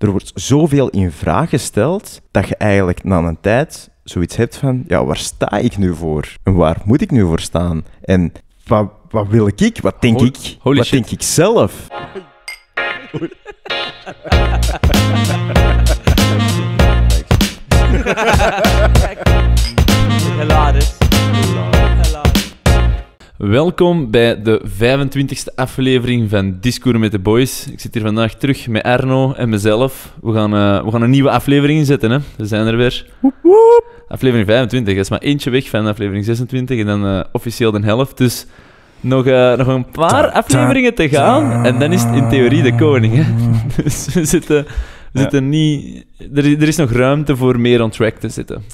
Er wordt zoveel in vraag gesteld dat je eigenlijk na een tijd zoiets hebt van, ja, waar sta ik nu voor? En waar moet ik nu voor staan? En wat, wil ik? Wat denk ik? wat denk ik zelf? Welkom bij de 25e aflevering van Discours met de Boys. Ik zit hier vandaag terug met Arno en mezelf. We gaan, eh, we gaan een nieuwe aflevering inzetten. Hè? We zijn er weer. Aflevering 25, dat is maar eentje weg van aflevering 26 en dan eh, officieel de helft. Dus nog, eh, nog een paar afleveringen te gaan en dan is het in theorie de koning. Hè? Dus we zitten, we zitten niet... Er, is nog ruimte voor meer on track te zitten.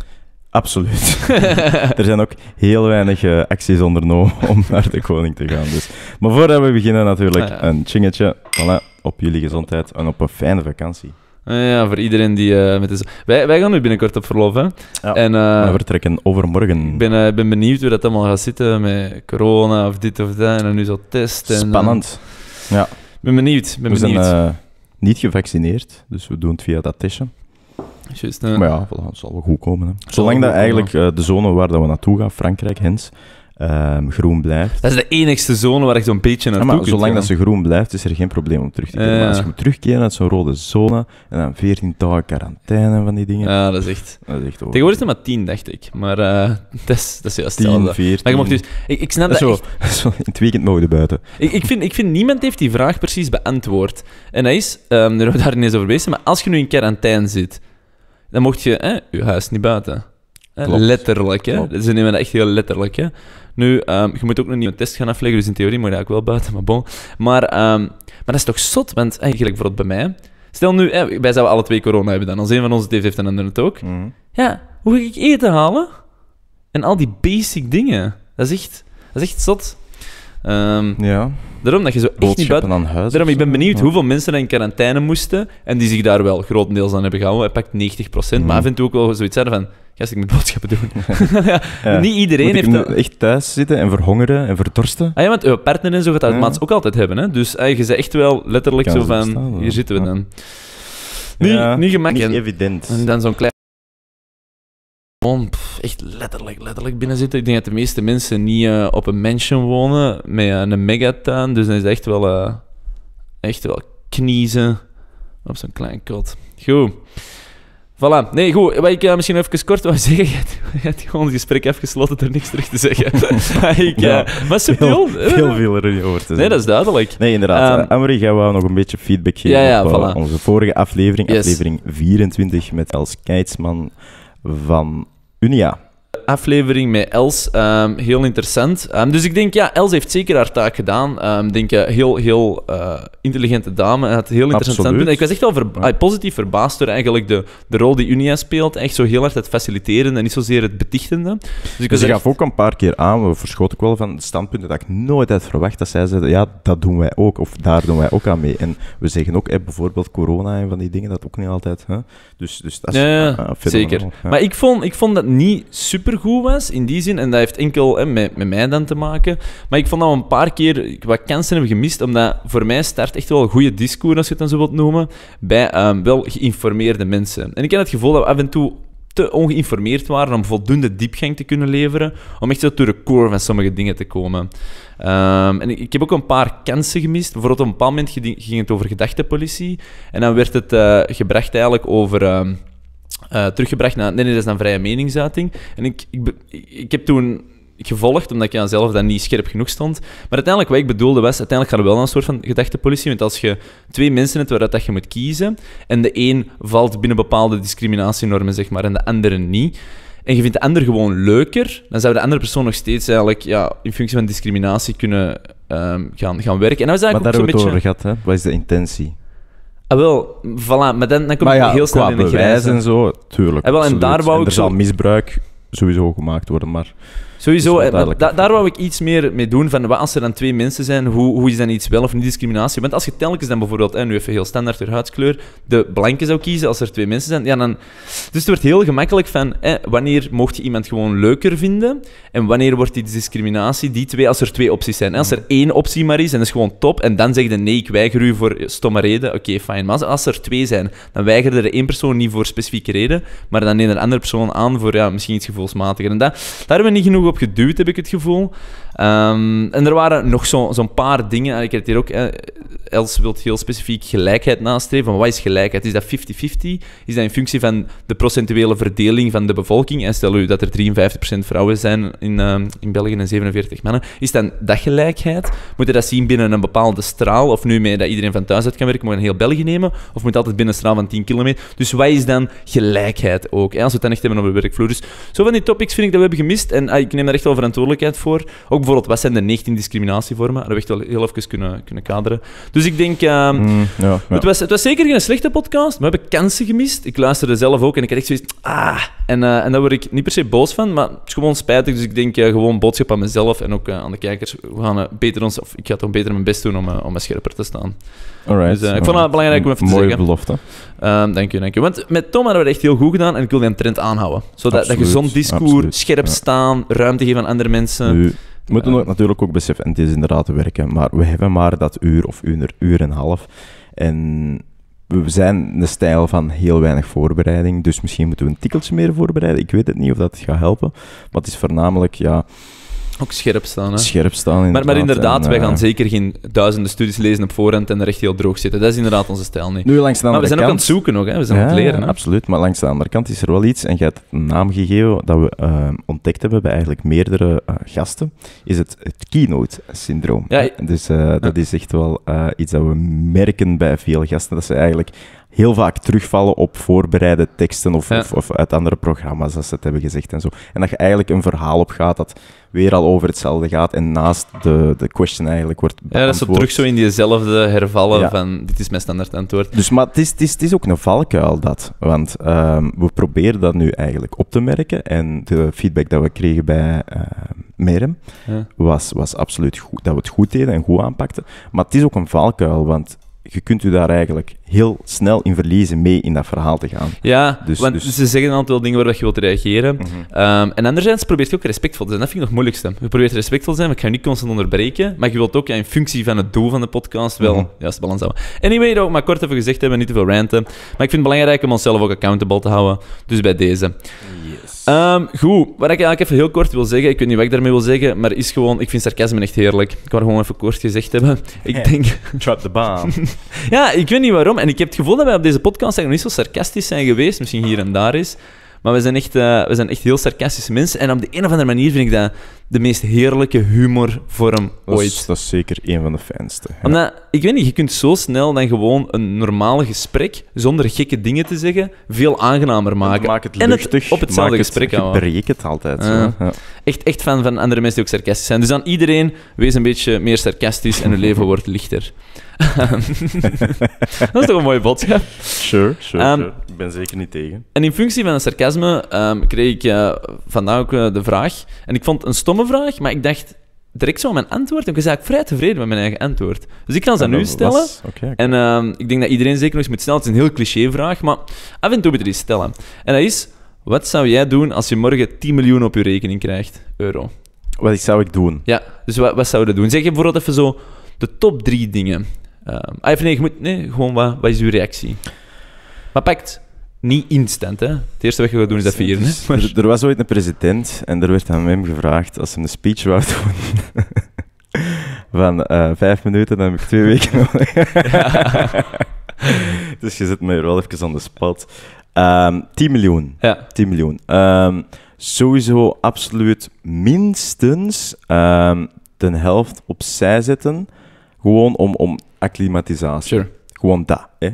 Absoluut. er zijn ook heel weinig uh, acties ondernomen om naar de koning te gaan. Dus. Maar voordat we beginnen natuurlijk ah, een chingetje. Voilà, op jullie gezondheid en op een fijne vakantie. Ah, ja, voor iedereen die eh, met is. Wij, wij gaan nu binnenkort op verlof, hè? Ja, en, eh, we vertrekken overmorgen. Ik ben, ben benieuwd hoe dat allemaal gaat zitten met corona of dit of dat. En nu zo test. En, Spannend. ja. Ben benieuwd. Ben we zijn niet gevaccineerd, dus we doen het via dat testje. Maar ja, voilà, het zal wel goed komen. Hè. Zolang dat eigenlijk eh, de zone waar dat we naartoe gaan, Frankrijk, Hens, ehm, groen blijft. Dat is de enigste zone waar ik zo'n beetje naartoe ja, Zolang dat ze groen blijft, is er geen probleem om terug te komen. maar als je moet terugkeren uit zo'n rode zone en dan 14 dagen quarantaine van die dingen. Ja, dat is echt. Dat is echt Tegenwoordig is het maar 10, dacht ik. Maar eh, dat, is, dat is juist 10, hetzelfde. 14. Maar je dus, ik, ik snap dat. Zo, echt... zo, in het weekend mogen buiten. Ik, ik, vind, ik vind niemand heeft die vraag precies beantwoord. En dat is, ehm, daar hebben we daar ineens over bezig, maar als je nu in quarantaine zit dan mocht je hè, je huis niet buiten. Letterlijk, hè? Ze nemen dat echt heel letterlijk, hè? Nu, ehm, je moet ook nog niet een test gaan afleggen, dus in theorie moet je ook wel buiten, maar bon. Maar, ehm, maar dat is toch zot, want eigenlijk voor het bij mij... Stel nu, hè, wij zouden alle twee corona hebben dan, als een van ons het heeft en ander het ook. Mhm. Ja, hoe ga ik eten halen? En al die basic dingen. Dat is echt, dat is echt zot. Ehm, ja. Daarom dat je zo echt niet buiten... Daarom, ik ben benieuwd hoeveel mensen in quarantaine moesten en die zich daar wel grotendeels aan hebben gehouden. Hij pakt 90%, procent, maar vindt mhm. ook wel zoiets zeggen van... Gast, ik moet boodschappen doen. Niet iedereen heeft... dat. echt thuis zitten en verhongeren en verdorsten? Ah ja, want uw eh, partner en zo gaat dat maats ook altijd hebben. Hè? Dus ah, je zei echt wel letterlijk zo van... hier zitten we dan. Niet, niet gemakkelijk. Niet evident. En dan zo'n klein echt letterlijk, letterlijk binnen zitten. Ik denk dat de meeste mensen niet eh, op een mansion wonen met eh, een megatuin. Dus dat is echt wel, uh, echt wel kniezen op zo'n klein kot. Goed. Voilà. Nee, goed. Wat ik misschien even kort wou zeggen... Je hebt gewoon het gesprek afgesloten er niks terug te zeggen. ik, ja. Maar subtiel. Heel, veel er niet te zeggen. Nee, dat is duidelijk. Nee, inderdaad. Um, Amory, gaan we nog een beetje feedback geven over op onze vorige aflevering. Aflevering 24 met als Keitsman van Unia. aflevering met Els. Ehm, heel interessant. Ehm, dus ik denk, ja, Els heeft zeker haar taak gedaan. Um, denk, uh, heel heel eh, intelligente dame. Had heel interessant Ik was echt wel positief verbaasd door eigenlijk de, de rol die Unia speelt. Echt zo heel hard het faciliteren en niet zozeer het betichtende. Dus ik dus ze gaf ook een paar keer aan, we verschoten ik wel van standpunten dat ik nooit had verwacht. Dat zij zeiden, ja, dat doen wij ook. Of daar doen wij ook aan mee. En we zeggen ook, bijvoorbeeld corona en van die dingen, dat ook niet altijd. Hè? Dus, dus dat is ja, ja, eh, zeker. Maar ik vond, ik vond dat niet super goed was, in die zin. En dat heeft enkel met, met mij dan te maken. Maar ik vond dat we een paar keer wat kansen hebben gemist, omdat voor mij start echt wel een goede discours, als je het dan zo wilt noemen, bij ehm, wel geïnformeerde mensen. En ik heb het gevoel dat we af en toe te ongeïnformeerd waren om voldoende diepgang te kunnen leveren, om echt zo door de core van sommige dingen te komen. Ehm, en ik, heb ook een paar kansen gemist. Bijvoorbeeld op een bepaald moment ging het over gedachtenpolitie. En dan werd het eh, gebracht eigenlijk over... Ehm, eh, teruggebracht naar... Nee, nee, dat is dan vrije meningsuiting. En ik, ik, ik heb toen gevolgd, omdat ik aan zelf dan niet scherp genoeg stond. Maar uiteindelijk, wat ik bedoelde was, uiteindelijk gaat er wel een soort van gedachtepolitie, want als je twee mensen hebt waaruit dat je moet kiezen, en de een valt binnen bepaalde discriminatienormen, zeg maar, en de andere niet, en je vindt de ander gewoon leuker, dan zou de andere persoon nog steeds eigenlijk, ja, in functie van discriminatie kunnen ehm, gaan, gaan werken. En dat is eigenlijk maar daar hebben we het over gehad, hè? Wat is de intentie? Ah, wil voilà, maar dan, dan kom je heel snel in de grijs. en zo, tuurlijk. Ah, wel, en daar wou en er zo... zal misbruik sowieso gemaakt worden, maar... Sowieso, eh, daar wou ik iets meer mee doen. Van, wat als er dan twee mensen zijn, hoe, hoe is dan iets wel of niet discriminatie? Want als je telkens dan bijvoorbeeld, hè, nu even heel standaard de huidskleur, de blanke zou kiezen als er twee mensen zijn, ja, dan... Dus het wordt heel gemakkelijk van, wanneer mocht je iemand gewoon leuker vinden? En wanneer wordt die discriminatie, die twee, als er twee opties zijn? Als er mm. één optie maar is, en dat is gewoon top, en dan zeg je nee, ik weiger u voor stomme reden, oké, fijn. Maar als er twee zijn, dan weigerde er één persoon niet voor specifieke reden, maar dan neemt een andere persoon aan voor ja, misschien iets gevoelsmatiger. En dat, daar hebben we niet genoeg op Opgeduwd geduwd, heb ik het gevoel. Ehm, en er waren nog zo'n paar dingen. Ik heb het hier ook. Eh, Els wilt heel specifiek gelijkheid nastreven. Maar wat is gelijkheid? Is dat 50-50? Is dat in functie van de procentuele verdeling van de bevolking? En stel u dat er 53% vrouwen zijn in, eh, in België en 47 mannen. Is dan dat gelijkheid? Moet je dat zien binnen een bepaalde straal? Of nu mee dat iedereen van thuis uit kan werken, moet je een heel België nemen? Of moet altijd binnen een straal van 10 kilometer? Dus wat is dan gelijkheid ook? Eh, als we het dan echt hebben op de werkvloer. Dus zo van die topics vind ik dat we hebben gemist. En ah, ik neem daar echt wel verantwoordelijkheid voor bijvoorbeeld, wat zijn de 19 discriminatievormen? Dat we echt wel heel even kunnen, kunnen kaderen. Dus ik denk, ehm, mm, ja, Het, was, het was zeker geen slechte podcast, maar we hebben kansen gemist. Ik luisterde zelf ook en ik had echt zoiets, ah, en, eh, en daar word ik niet per se boos van, maar het is gewoon spijtig. Dus ik denk, eh, gewoon boodschap aan mezelf en ook eh, aan de kijkers. We gaan beter ons, of ik ga toch beter mijn best doen om, om scherper te staan. Alright. Dus, ik vond het belangrijk om even te zeggen. Mooie belofte. Ehm, dank je, dank je. Want met Tom hadden we het echt heel goed gedaan en ik wil die trend aanhouden. Zodat dat, gezond discours, scherp staan, ruimte geven aan andere mensen. We moeten eh. natuurlijk ook beseffen, en het is inderdaad te werken, maar we hebben maar dat uur of uur, uur en een half. En we zijn de stijl van heel weinig voorbereiding, dus misschien moeten we een tikkeltje meer voorbereiden. Ik weet het niet of dat gaat helpen, maar het is voornamelijk, ja scherp staan. Hè? Scherp staan, inderdaad. Maar, maar inderdaad, wij eh, gaan zeker geen duizenden studies lezen op voorhand en er echt heel droog zitten. Dat is inderdaad onze stijl niet. Nu, langs de andere maar we zijn ook aan het zoeken nog, hè? we zijn aan het leren. Hè? Absoluut, maar langs de andere kant is er wel iets, en je hebt een dat we eh, ontdekt hebben bij eigenlijk meerdere eh, gasten, is het, het keynote-syndroom. Ja, dus dat is echt wel iets dat we merken bij veel gasten, dat ze eigenlijk heel vaak terugvallen op voorbereide teksten of, of, of, uit andere programma's als ze het hebben gezegd en zo. En dat je eigenlijk een verhaal op gaat dat weer al over hetzelfde gaat en naast de, de question eigenlijk wordt beantwoord. Ja, dat is terug zo in diezelfde hervallen van dit is mijn standaard antwoord. Dus, maar het is, het is, het is ook een valkuil dat, want ehm, we proberen dat nu eigenlijk op te merken en de feedback dat we kregen bij uh, Merem was, was absoluut goed, dat we het goed deden en goed aanpakten. Maar het is ook een valkuil, want je kunt u daar eigenlijk heel snel in verliezen mee in dat verhaal te gaan. Ja, dus, want dus- ze zeggen een aantal dingen waar je wilt reageren. Mhm. Ehm, en anderzijds probeert je ook respectvol te zijn. Dat vind ik nog moeilijkste. Je probeert respectvol te zijn, maar ik ga je niet constant onderbreken. Maar je wilt ook ja, in functie van het doel van de podcast wel mhm. juist balans houden. Anyway, dat ook maar kort even gezegd hebben, niet te veel ranten. Maar ik vind het belangrijk om onszelf ook accountable te houden. Dus bij deze. Ehm, goed, wat ik eigenlijk even heel kort wil zeggen, ik weet niet wat ik daarmee wil zeggen, maar is gewoon, ik vind sarcasme echt heerlijk. Ik wou gewoon even kort gezegd hebben. Ik denk... Drop the bomb. ja, ik weet niet waarom. En ik heb het gevoel dat wij op deze podcast eigenlijk nog niet zo sarcastisch zijn geweest, misschien hier en daar is. Maar we zijn, echt, eh, we zijn echt heel sarcastische mensen. En op de een of andere manier vind ik dat de meest heerlijke humorvorm dat ooit. Dat is zeker een van de fijnste. Ja. ik weet niet, je kunt zo snel dan gewoon een normaal gesprek, zonder gekke dingen te zeggen, veel aangenamer maken. Maak het luchtig, en het op hetzelfde gesprek houden. breekt het altijd. zo, Echt, echt fan van andere mensen die ook sarcastisch zijn. Dus aan iedereen, wees een beetje meer sarcastisch en hun leven wordt lichter. dat is toch een mooie boodschap? Sure, sure, ehm, sure, Ik ben zeker niet tegen. En in functie van het sarcasme um, kreeg ik uh, vandaag ook eh, de vraag. En ik vond het een stomme vraag, maar ik dacht direct zo aan mijn antwoord. En ik was eigenlijk vrij tevreden met mijn eigen antwoord. Dus ik kan ze nu stellen. En ehm, ik denk dat iedereen zeker nog eens moet stellen. Het is een heel cliché vraag, maar af en toe moet je die stellen. En dat is, wat zou jij doen als je morgen 10 miljoen op je rekening krijgt, euro? Wat zou ik doen? Ja, dus wat, wat zou je doen? Zeg je bijvoorbeeld even zo de top drie dingen even ehm, ah, nee, moet, nee, gewoon wat, wat is uw reactie? Maar pakt niet instant, hè? Het eerste wat we doen is dat vieren. Hè? Er, was ooit een president en er werd aan hem gevraagd als ze een speech wou doen. Van uh, vijf minuten, dan heb ik twee weken nodig. dus je zet me wel even aan de spot. Um, ehm, 10 miljoen. Ja. 10 miljoen. Ehm, sowieso absoluut minstens um, de helft opzij zetten. Gewoon om, om acclimatisatie. Gewoon dat. Hè.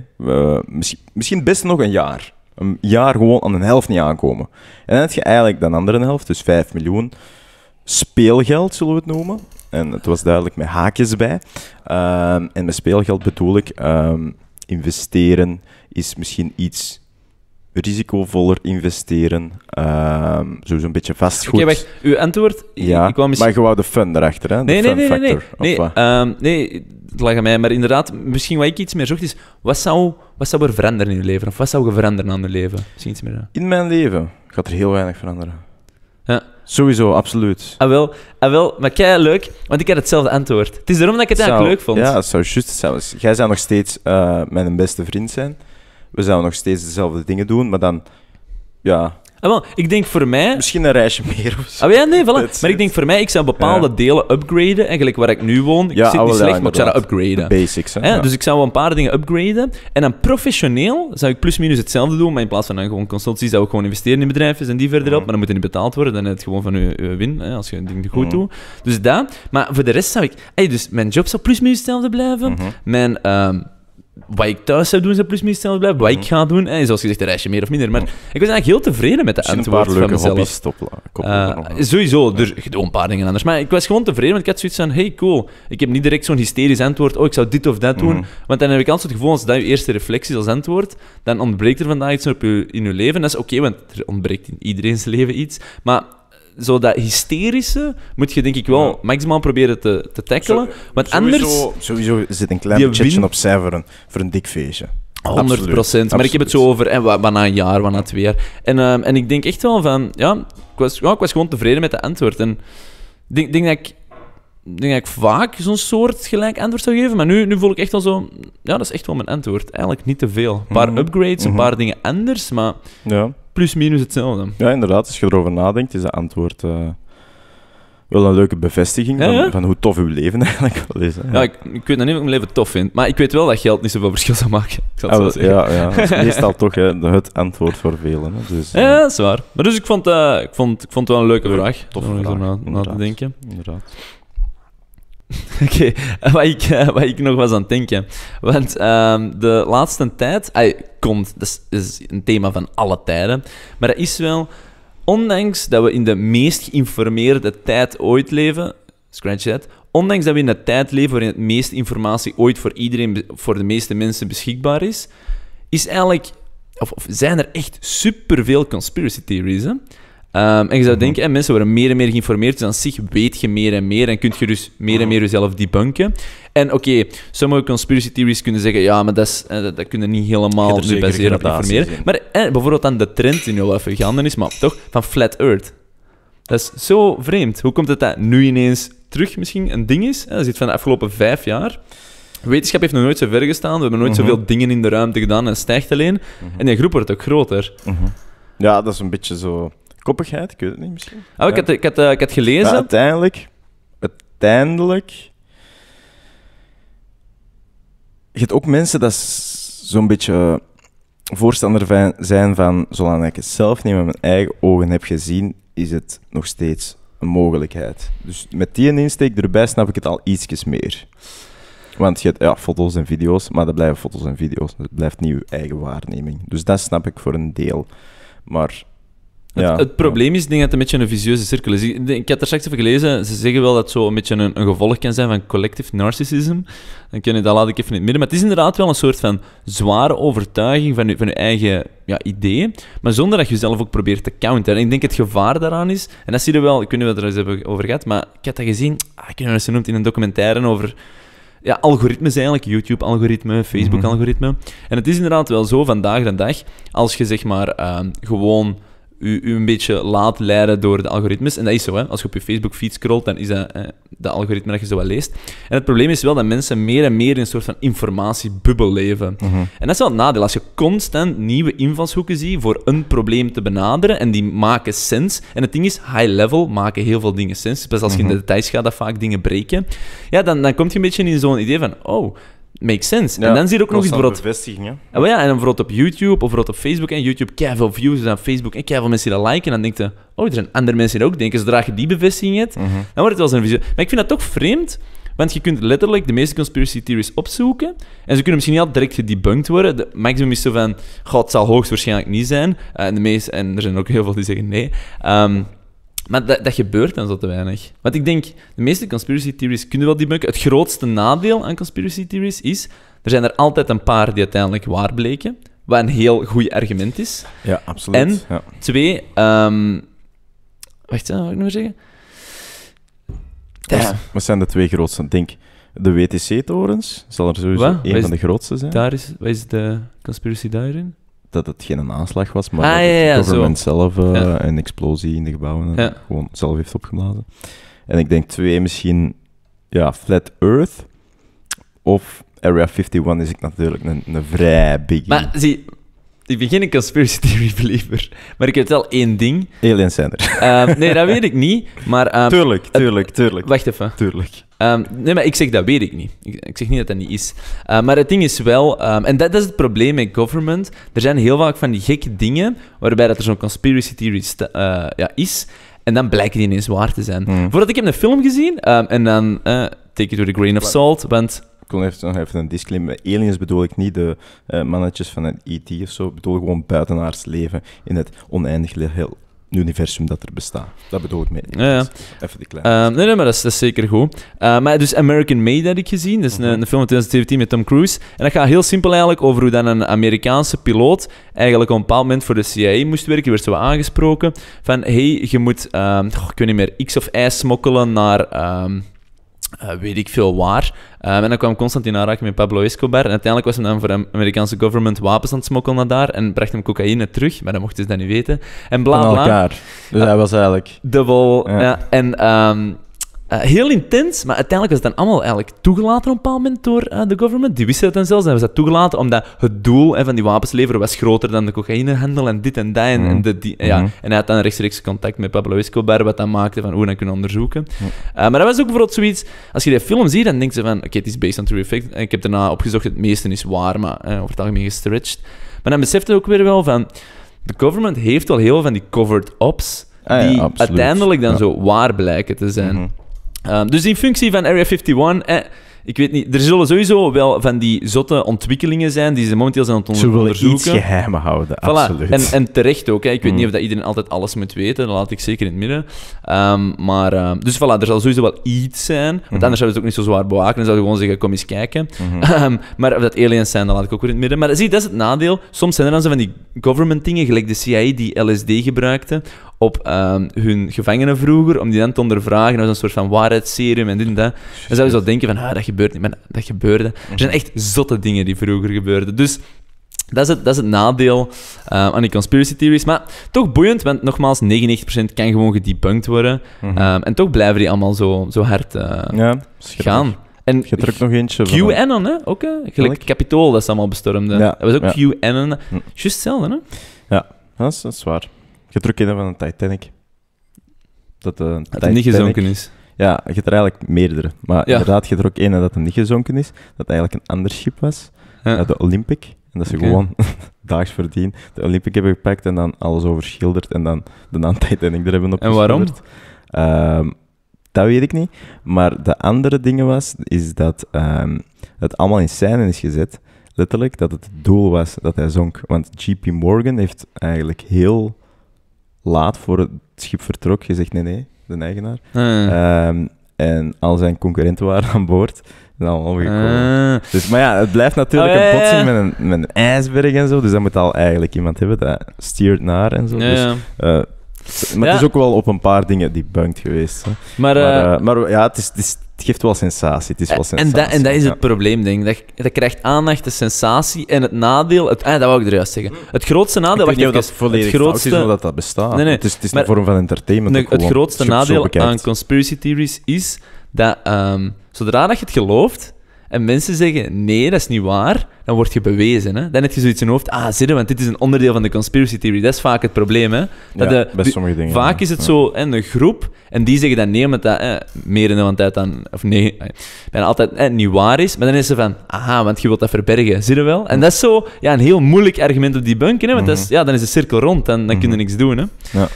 misschien, misschien best nog een jaar. Een jaar gewoon aan een helft niet aankomen. En dan heb je eigenlijk de andere helft, dus 5 miljoen speelgeld, zullen we het noemen. En het was duidelijk met haakjes bij. Ehm, en met speelgeld bedoel ik, ehm, investeren is misschien iets risicovoller investeren. Ehm, sowieso een beetje vastgoed. Oké, okay, uw antwoord... Ja, maar je wou de fun erachter, hè? De nee, nee, nee, nee, het lag aan mij. Maar inderdaad, misschien wat ik iets meer zocht is, wat zou, wat zou er veranderen in je leven? Of wat zou je veranderen aan je leven? meer. Eh. In mijn leven gaat er heel weinig veranderen. Ja. Sowieso, absoluut. Ah wel, ah wel maar kei leuk, want ik had hetzelfde antwoord. Het is daarom dat ik het eigenlijk leuk vond. Ja, het zou juist hetzelfde Jij zou nog steeds eh, mijn beste vriend zijn. We zouden nog steeds dezelfde dingen doen, maar dan... Ja, Ah, ik denk voor mij... Misschien een reisje meer Ah, ja, nee, maar ik denk voor mij, ik zou bepaalde delen upgraden. Eigenlijk waar ik nu woon. Ik zit niet ah, slecht, maar ik zou dat upgraden. basics, Ja. Dus ik zou wel een paar dingen upgraden. En dan professioneel zou ik plusminus hetzelfde doen. Maar in plaats van dan gewoon consultancy zou ik gewoon investeren in bedrijven en die verderop. Mm. Maar dan moeten niet betaald worden. Dan het gewoon van je, win, hè, als je een ding goed mhm. doet. Dus dat. Maar voor de rest zou ik... dus mijn job zou plusminus hetzelfde blijven. Mhm. Mijn... Ehm, wat ik thuis zou doen, zou plus zelf blijven. Wat ik mhm. ga doen, en zoals gezegd, een reisje meer of minder. Maar mhm. ik was eigenlijk heel tevreden met de antwoord een paar leuke van mezelf. Eh, sowieso, er gewoon oh, een paar dingen anders. Maar ik was gewoon tevreden, want ik had zoiets van, hey, cool. Ik heb niet direct zo'n hysterisch antwoord, oh, ik zou dit of dat doen. Mhm. Want dan heb ik altijd het gevoel, als dat je eerste reflectie is als antwoord, dan ontbreekt er vandaag iets op in je leven. Dat is oké, want er ontbreekt in iedereen's leven iets. Maar zo dat hysterische moet je denk ik wel maximaal proberen te, te tackelen. want anders... Sowieso, zit een klein budgetje op voor voor een dik feestje. 100 procent. Maar ik heb het zo over en, wat, na een jaar, wat na twee jaar. En, ehm, en ik denk echt wel van, ja ik, was, ja, ik was gewoon tevreden met de antwoord. En ik denk, denk dat ik denk ik vaak zo'n soort gelijk antwoord zou geven. Maar nu, nu voel ik echt al zo... Ja, dat is echt wel mijn antwoord. Eigenlijk niet te veel. Een paar mhm. upgrades, een mhm. paar dingen anders, maar ja. plus minus hetzelfde. Ja, inderdaad. Als je erover nadenkt, is dat antwoord... Eh, wel een leuke bevestiging Van, hoe tof uw leven eigenlijk wel is. Ja, ik, ik, weet nog niet of ik mijn leven tof vind, maar ik weet wel dat geld niet zoveel verschil zou maken. Ik ah, ja, ja, dat is meestal toch het antwoord voor velen. Hè. Dus, ja, eh. dat is waar. Maar dus ik vond, eh, ik vond, ik vond het wel een leuke vraag. Tof om na, na te denken. Inderdaad. Oké, wat, ik, wat ik nog was aan het denken. Want ehm, de laatste tijd... komt, dat is, een thema van alle tijden. Maar dat is wel... Ondanks dat we in de meest geïnformeerde tijd ooit leven... Scratch that. Ondanks dat we in de tijd leven waarin het meeste informatie ooit voor iedereen... Voor de meeste mensen beschikbaar is... Is eigenlijk... Of, zijn er echt superveel conspiracy theories, Ehm, en je zou mhm. denken, en mensen worden meer en meer geïnformeerd, dus aan zich weet je meer en meer en kun je dus meer en mhm. meer jezelf debunken. En oké, sommige conspiracy theories kunnen zeggen, ja, maar dat, is, eh, dat, kunnen niet helemaal nu baseren op informeren. Maar bijvoorbeeld aan de trend die nu al even gaande is, maar toch, van flat earth. Dat is zo vreemd. Hoe komt het dat nu ineens terug misschien een ding is? Dat is iets van de afgelopen vijf jaar. Wetenschap heeft nog nooit zo ver gestaan, we hebben nooit mhm. zoveel dingen in de ruimte gedaan en stijgt alleen. En die groep wordt ook groter. Ja, dat is een beetje zo Koppigheid, ik weet het niet misschien. Ah, ik, had, ik, eh, had, ik had gelezen. uiteindelijk, uiteindelijk. Je hebt ook mensen dat zo'n beetje eh, voorstander zijn van. Zolang ik het zelf niet met mijn eigen ogen heb gezien, is het nog steeds een mogelijkheid. Dus met die insteek erbij snap ik het al ietsjes meer. Want je hebt ja, foto's en video's, maar dat blijven foto's en video's. Dat blijft niet je eigen waarneming. Dus dat snap ik voor een deel. Maar het, probleem is, denk dat het een beetje een visieuze cirkel is. Ik, heb had straks even gelezen, ze zeggen wel dat het zo een beetje een, gevolg kan zijn van collective narcissism. Dan kun je, dat laat ik even in het midden. Maar het is inderdaad wel een soort van zware overtuiging van je, van je eigen ja, ideeën, maar zonder dat je zelf ook probeert te counteren. En ik denk het gevaar daaraan is, en dat zie je wel, ik weet niet wat we er eens hebben over gehad, maar ik heb dat gezien, ah, ik heb niet ze noemt, in een documentaire over ja, algoritmes eigenlijk, YouTube-algoritme, Facebook-algoritme. Mhm. En het is inderdaad wel zo vandaag de dag, als je zeg maar ehm, gewoon u, een beetje laat leiden door de algoritmes. En dat is zo, hè. Als je op je Facebook feed scrolt, dan is dat de algoritme dat je zo wel leest. En het probleem is wel dat mensen meer en meer in een soort van informatiebubbel leven. Mhm. En dat is wel het nadeel. Als je constant nieuwe invalshoeken ziet voor een probleem te benaderen, en die maken sens. En het ding is, high level maken heel veel dingen sens. Pas dus als je in de mhm. details gaat, dat vaak dingen breken. Ja, dan, dan kom je een beetje in zo'n idee van, oh makes sense. en dan zie je ook nog iets voor bevestiging, ja. Ah, en, ja, en dan vooral op YouTube of op Facebook. En YouTube, kijk veel views en dus Facebook en kijk veel mensen die dat liken. En dan denk je, oh, er zijn andere mensen die ook denken. Ze je die bevestiging hebt, mhm. dan wordt het wel zo'n visie. Maar ik vind dat toch vreemd. Want je kunt letterlijk de meeste conspiracy theories opzoeken. En ze kunnen misschien niet al direct gedebunked worden. De maximum is zo van, god, het zal hoogstwaarschijnlijk niet zijn. Eh, en, de meeste, en er zijn ook heel veel die zeggen nee. Ehm, maar dat, dat gebeurt dan zo te weinig. Want ik denk, de meeste conspiracy theories kunnen wel debunken. Het grootste nadeel aan conspiracy theories is, er zijn er altijd een paar die uiteindelijk waar bleken, wat een heel goed argument is. Ja, absoluut. En ja. twee, um, wacht, wat wil ik nog zeggen? Wat zijn de twee grootste? Denk, de WTC-torens zal er sowieso een van de grootste zijn. Daar is, wat is de conspiracy daarin? dat het geen aanslag was, maar ah, dat het government zelf eh, een explosie in de gebouwen gewoon zelf heeft opgeblazen. En ik denk twee misschien, ja, Flat Earth of Area 51 is ik natuurlijk een, een vrij big. Maar zie, ik begin een conspiracy theory believer, maar ik heb wel één ding. Aliens zijn ehm, nee, dat weet ik niet, maar... Ehm, tuurlijk, tuurlijk, tuurlijk. Wacht even. Tuurlijk. Ehm, nee, maar ik zeg dat weet ik niet. Ik, ik zeg niet dat dat niet is. Ehm, maar het ding is wel, ehm, en dat, is het probleem met government. Er zijn heel vaak van die gekke dingen waarbij dat er zo'n conspiracy theory eh, ja, is. En dan blijkt die ineens waar te zijn. Hmm. Voordat ik heb een film gezien, en dan uh, take it with a grain of salt, want ik wil even, nog even een disclaimer. Aliens bedoel ik niet de eh, mannetjes van het e ET of zo. Ik bedoel gewoon buitenaards leven in het oneindig heel universum dat er bestaat. Dat bedoel ik mee. Ja, ja. Even die kleine. Ehm, nee, nee, maar dat is, zeker goed. Ehm, maar dus American Made dat ik gezien. Dat is een, mhm. film uit 2017 met Tom Cruise. En dat gaat heel simpel eigenlijk over hoe dan een Amerikaanse piloot eigenlijk op een bepaald moment voor de CIA moest werken. Die werd zo aangesproken van, hey, je moet, um, ik niet meer, X of Y smokkelen naar... Eh, weet ik veel waar. Ehm, en dan kwam constant in aanraking met Pablo Escobar. En uiteindelijk was hij dan voor de Amerikaanse government wapens aan het smokkelen naar daar. En bracht hem cocaïne terug, maar dat mocht ze dus dat niet weten. En bla bla. elkaar. Dus eh, hij was eigenlijk. Dubbel. Ja. en. Um, eh, heel intens, maar uiteindelijk was het dan allemaal eigenlijk toegelaten op een bepaald moment door eh, de government. Die wisten het dan zelfs en was dat toegelaten omdat het doel van die wapens leveren was groter dan de cocaïnehandel en dit en dat. En, mhm. de, ja. Mhm. en hij had dan rechtstreeks contact met Pablo Escobar, wat dat maakte van hoe dan kunnen onderzoeken. Eh, maar dat was ook bijvoorbeeld zoiets, als je die film ziet, dan denk je van, oké, het is based on true effect. En ik heb daarna opgezocht, het meeste is waar, maar over het algemeen gestretched. Maar dan besefte ook weer wel van, de government heeft wel heel veel van die covered ops, ah die uiteindelijk dan zo waar blijken te zijn. Mhm. Ehm, dus in functie van Area 51, eh, ik weet niet, er zullen sowieso wel van die zotte ontwikkelingen zijn die ze momenteel zijn aan het onderzoeken. Ze willen iets geheim houden, voilà. absoluut. En, en, terecht ook, hè. ik weet niet mm. of dat iedereen altijd alles moet weten, dat laat ik zeker in het midden. Ehm, maar, ehm, dus voilà, er zal sowieso wel iets zijn, want mhm. anders zouden ze het ook niet zo zwaar bewaken, dan zouden je gewoon zeggen, kom eens kijken. Mhm. maar of dat aliens zijn, dat laat ik ook weer in het midden. Maar zie, dat is het nadeel. Soms zijn er dan zo van die government dingen, gelijk de CIA die LSD gebruikte, op ehm, hun gevangenen vroeger, om die dan te ondervragen. Dat was een soort van waarheidsserum en dit en dat. En zou je zo denken van, ah, dat gebeurt niet, maar dat gebeurde. Er zijn mhm. echt zotte dingen die vroeger gebeurden. Dus dat is het, dat is het nadeel ehm, aan die conspiracy theories. Maar toch boeiend, want nogmaals, 99% kan gewoon gedebunked worden. Mm en toch blijven die allemaal zo, zo hard uh, ja, gaan. En je drukt nog eentje. QAnon, hè? Ook, Gelijk Capitool, dat is allemaal bestormden. Ja, dat was ook QAnon. Hm. Juist hetzelfde, hè? Ja, dat is, zwaar. Je hebt er ook een van een Titanic. Dat eh, de Titanic, niet gezonken is. Ja, je hebt er eigenlijk meerdere. Maar inderdaad, je hebt er ook één dat hem niet gezonken is. Dat eigenlijk een ander schip was. De Olympic. En dat ze gewoon daags verdien de Olympic hebben gepakt en dan alles overschilderd. En dan de naam Titanic er hebben op En waarom? Ehm, dat weet ik niet. Maar de andere dingen was, is dat ehm, het allemaal in scène is gezet. Letterlijk, dat het doel was dat hij zonk. Want J.P. Morgan heeft eigenlijk heel laat voor het schip vertrok je zegt nee, nee, de eigenaar. Ah. Ehm, en al zijn concurrenten waren aan boord. dan omgekomen. Uh. Dus, maar ja, het blijft natuurlijk oh, een botsing Met, een, met ijsberg en zo. Dus dat moet al eigenlijk iemand hebben dat steert naar en zo. Dus, eh, maar het is ook wel op een paar dingen debunked geweest. Hè. Maar, maar, eh, eh, ja, het is het geeft wel sensatie. Het is wel sensatie. En, dat, en dat is het probleem, denk ik. Dat, dat krijgt aandacht, de sensatie en het nadeel. Het, ah, dat wou ik er juist zeggen. Het grootste nadeel. Ik denk dat dat het grootste, dat dat bestaat. Nee, nee. Het is, het is een vorm van entertainment. het grootste nadeel aan conspiracy theories is dat ehm, zodra dat je het gelooft, en mensen zeggen nee, dat is niet waar, dan word je bewezen. Hè? Dan heb je zoiets in je hoofd, ah, zitten, want dit is een onderdeel van de conspiracy theory. Dat is vaak het probleem. Hè? Dat de, Vaak is het zo, en een groep, en die zeggen dan nee, omdat dat eh, meer in tijd dan, of nee, eh, bijna altijd eh, niet waar is. Maar dan is ze van, aha, want je wilt dat verbergen, zitten wel? En dat is zo ja, een heel moeilijk argument op die bunken, hè? want dat is, mhm. ja, dan is de cirkel rond, en dan, kun je mhm. niks doen. Hè? Ja.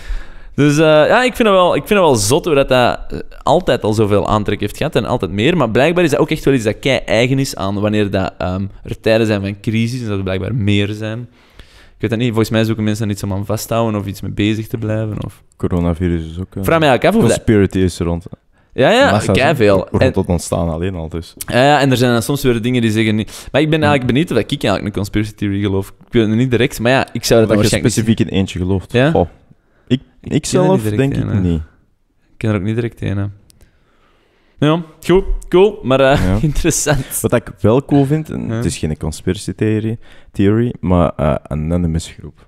Dus eh, ja, ik vind, het wel, ik vind dat wel zot hoe dat, dat eh, altijd al zoveel aantrek heeft gehad en altijd meer. Maar blijkbaar is dat ook echt wel iets dat kei eigen is aan wanneer dat, ehm, er tijden zijn van crisis en dat er blijkbaar meer zijn. Ik weet dat niet, volgens mij zoeken mensen iets om aan vast te houden of iets mee bezig te blijven. Of... Coronavirus is ook... Uh... Conspiracy is er rond. Ja, ja, kei veel. Rond tot ontstaan alleen al dus. Ja, ja, en er zijn dan soms weer dingen die zeggen niet. Maar ik ben eigenlijk benieuwd of ik eigenlijk een conspiracy theory geloof. Ik weet het niet direct, maar ja, ik zou dat, dat dan waarschijnlijk... specifiek in eentje gelooft. Ik zelf denk ik niet. Ik ken er ook niet direct een. Ja, goed, cool, maar eh, interessant. Wat ik wel cool vind, het is geen conspiracy theory, maar eh, een anonymous groep.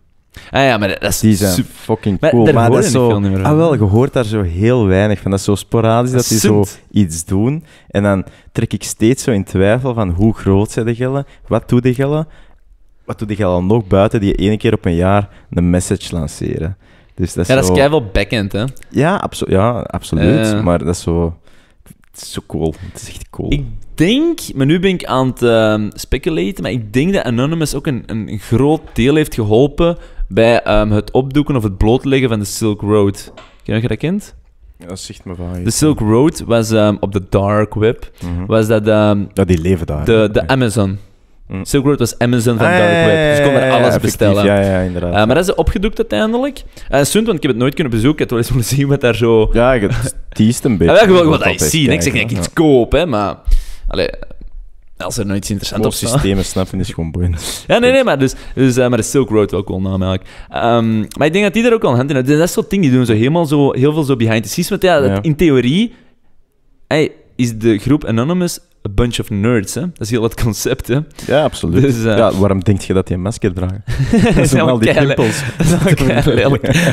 Ah ja, maar dat is die zijn super... fucking cool. Maar, dat is zo, ah wel, je hoort daar zo heel weinig van. Dat is zo sporadisch ah, dat, die zo iets doen. En dan trek ik steeds zo in twijfel van hoe groot zijn de gellen, wat doet die gellen, wat doet die gellen nog buiten die ene keer op een jaar een message lanceren. Dus dat is ja, dat is zo... backend, hè? Ja, absoluut ja absoluut. Eh. Maar dat is zo... Het is zo cool. Het is echt cool. Ik denk, maar nu ben ik aan het ehm, speculeren maar ik denk dat Anonymous ook een, een groot deel heeft geholpen bij ehm, het opdoeken of het blootleggen van de Silk Road. Ken je dat kind Ja, dat zegt me van. De Silk Road was ehm, op de dark web. Mhm. Was dat... ja, die leven daar. De, de Amazon. Mm. Silk Road was Amazon van ah, Dark Web. Dus je kon er alles bestellen. Ja, ja, inderdaad. Eh, maar dat is opgedoekt uiteindelijk. Uh, want ik heb het nooit kunnen bezoeken. Ik was wel eens zien wat daar zo... Ja, het teest een ah, beetje. ja, wel wat hij is Ik zeg niet iets koop, maar... als er nooit iets interessants op Het systemen snappen is gewoon boeiend. Ja, nee, nee, maar, dus, dus, eh, maar de Silk Road wel cool naam eigenlijk. Ehm, maar ik denk dat die er ook al hand in dus Dat is soort dingen, die doen zo helemaal zo, heel veel zo behind the scenes. Want ja, in theorie is de groep Anonymous a bunch of nerds. Hè? Dat is heel het concept. Hè? Ja, absoluut. Dus, eh, ja, waarom denk je dat die een masker draagt? dat zijn al die pimpels.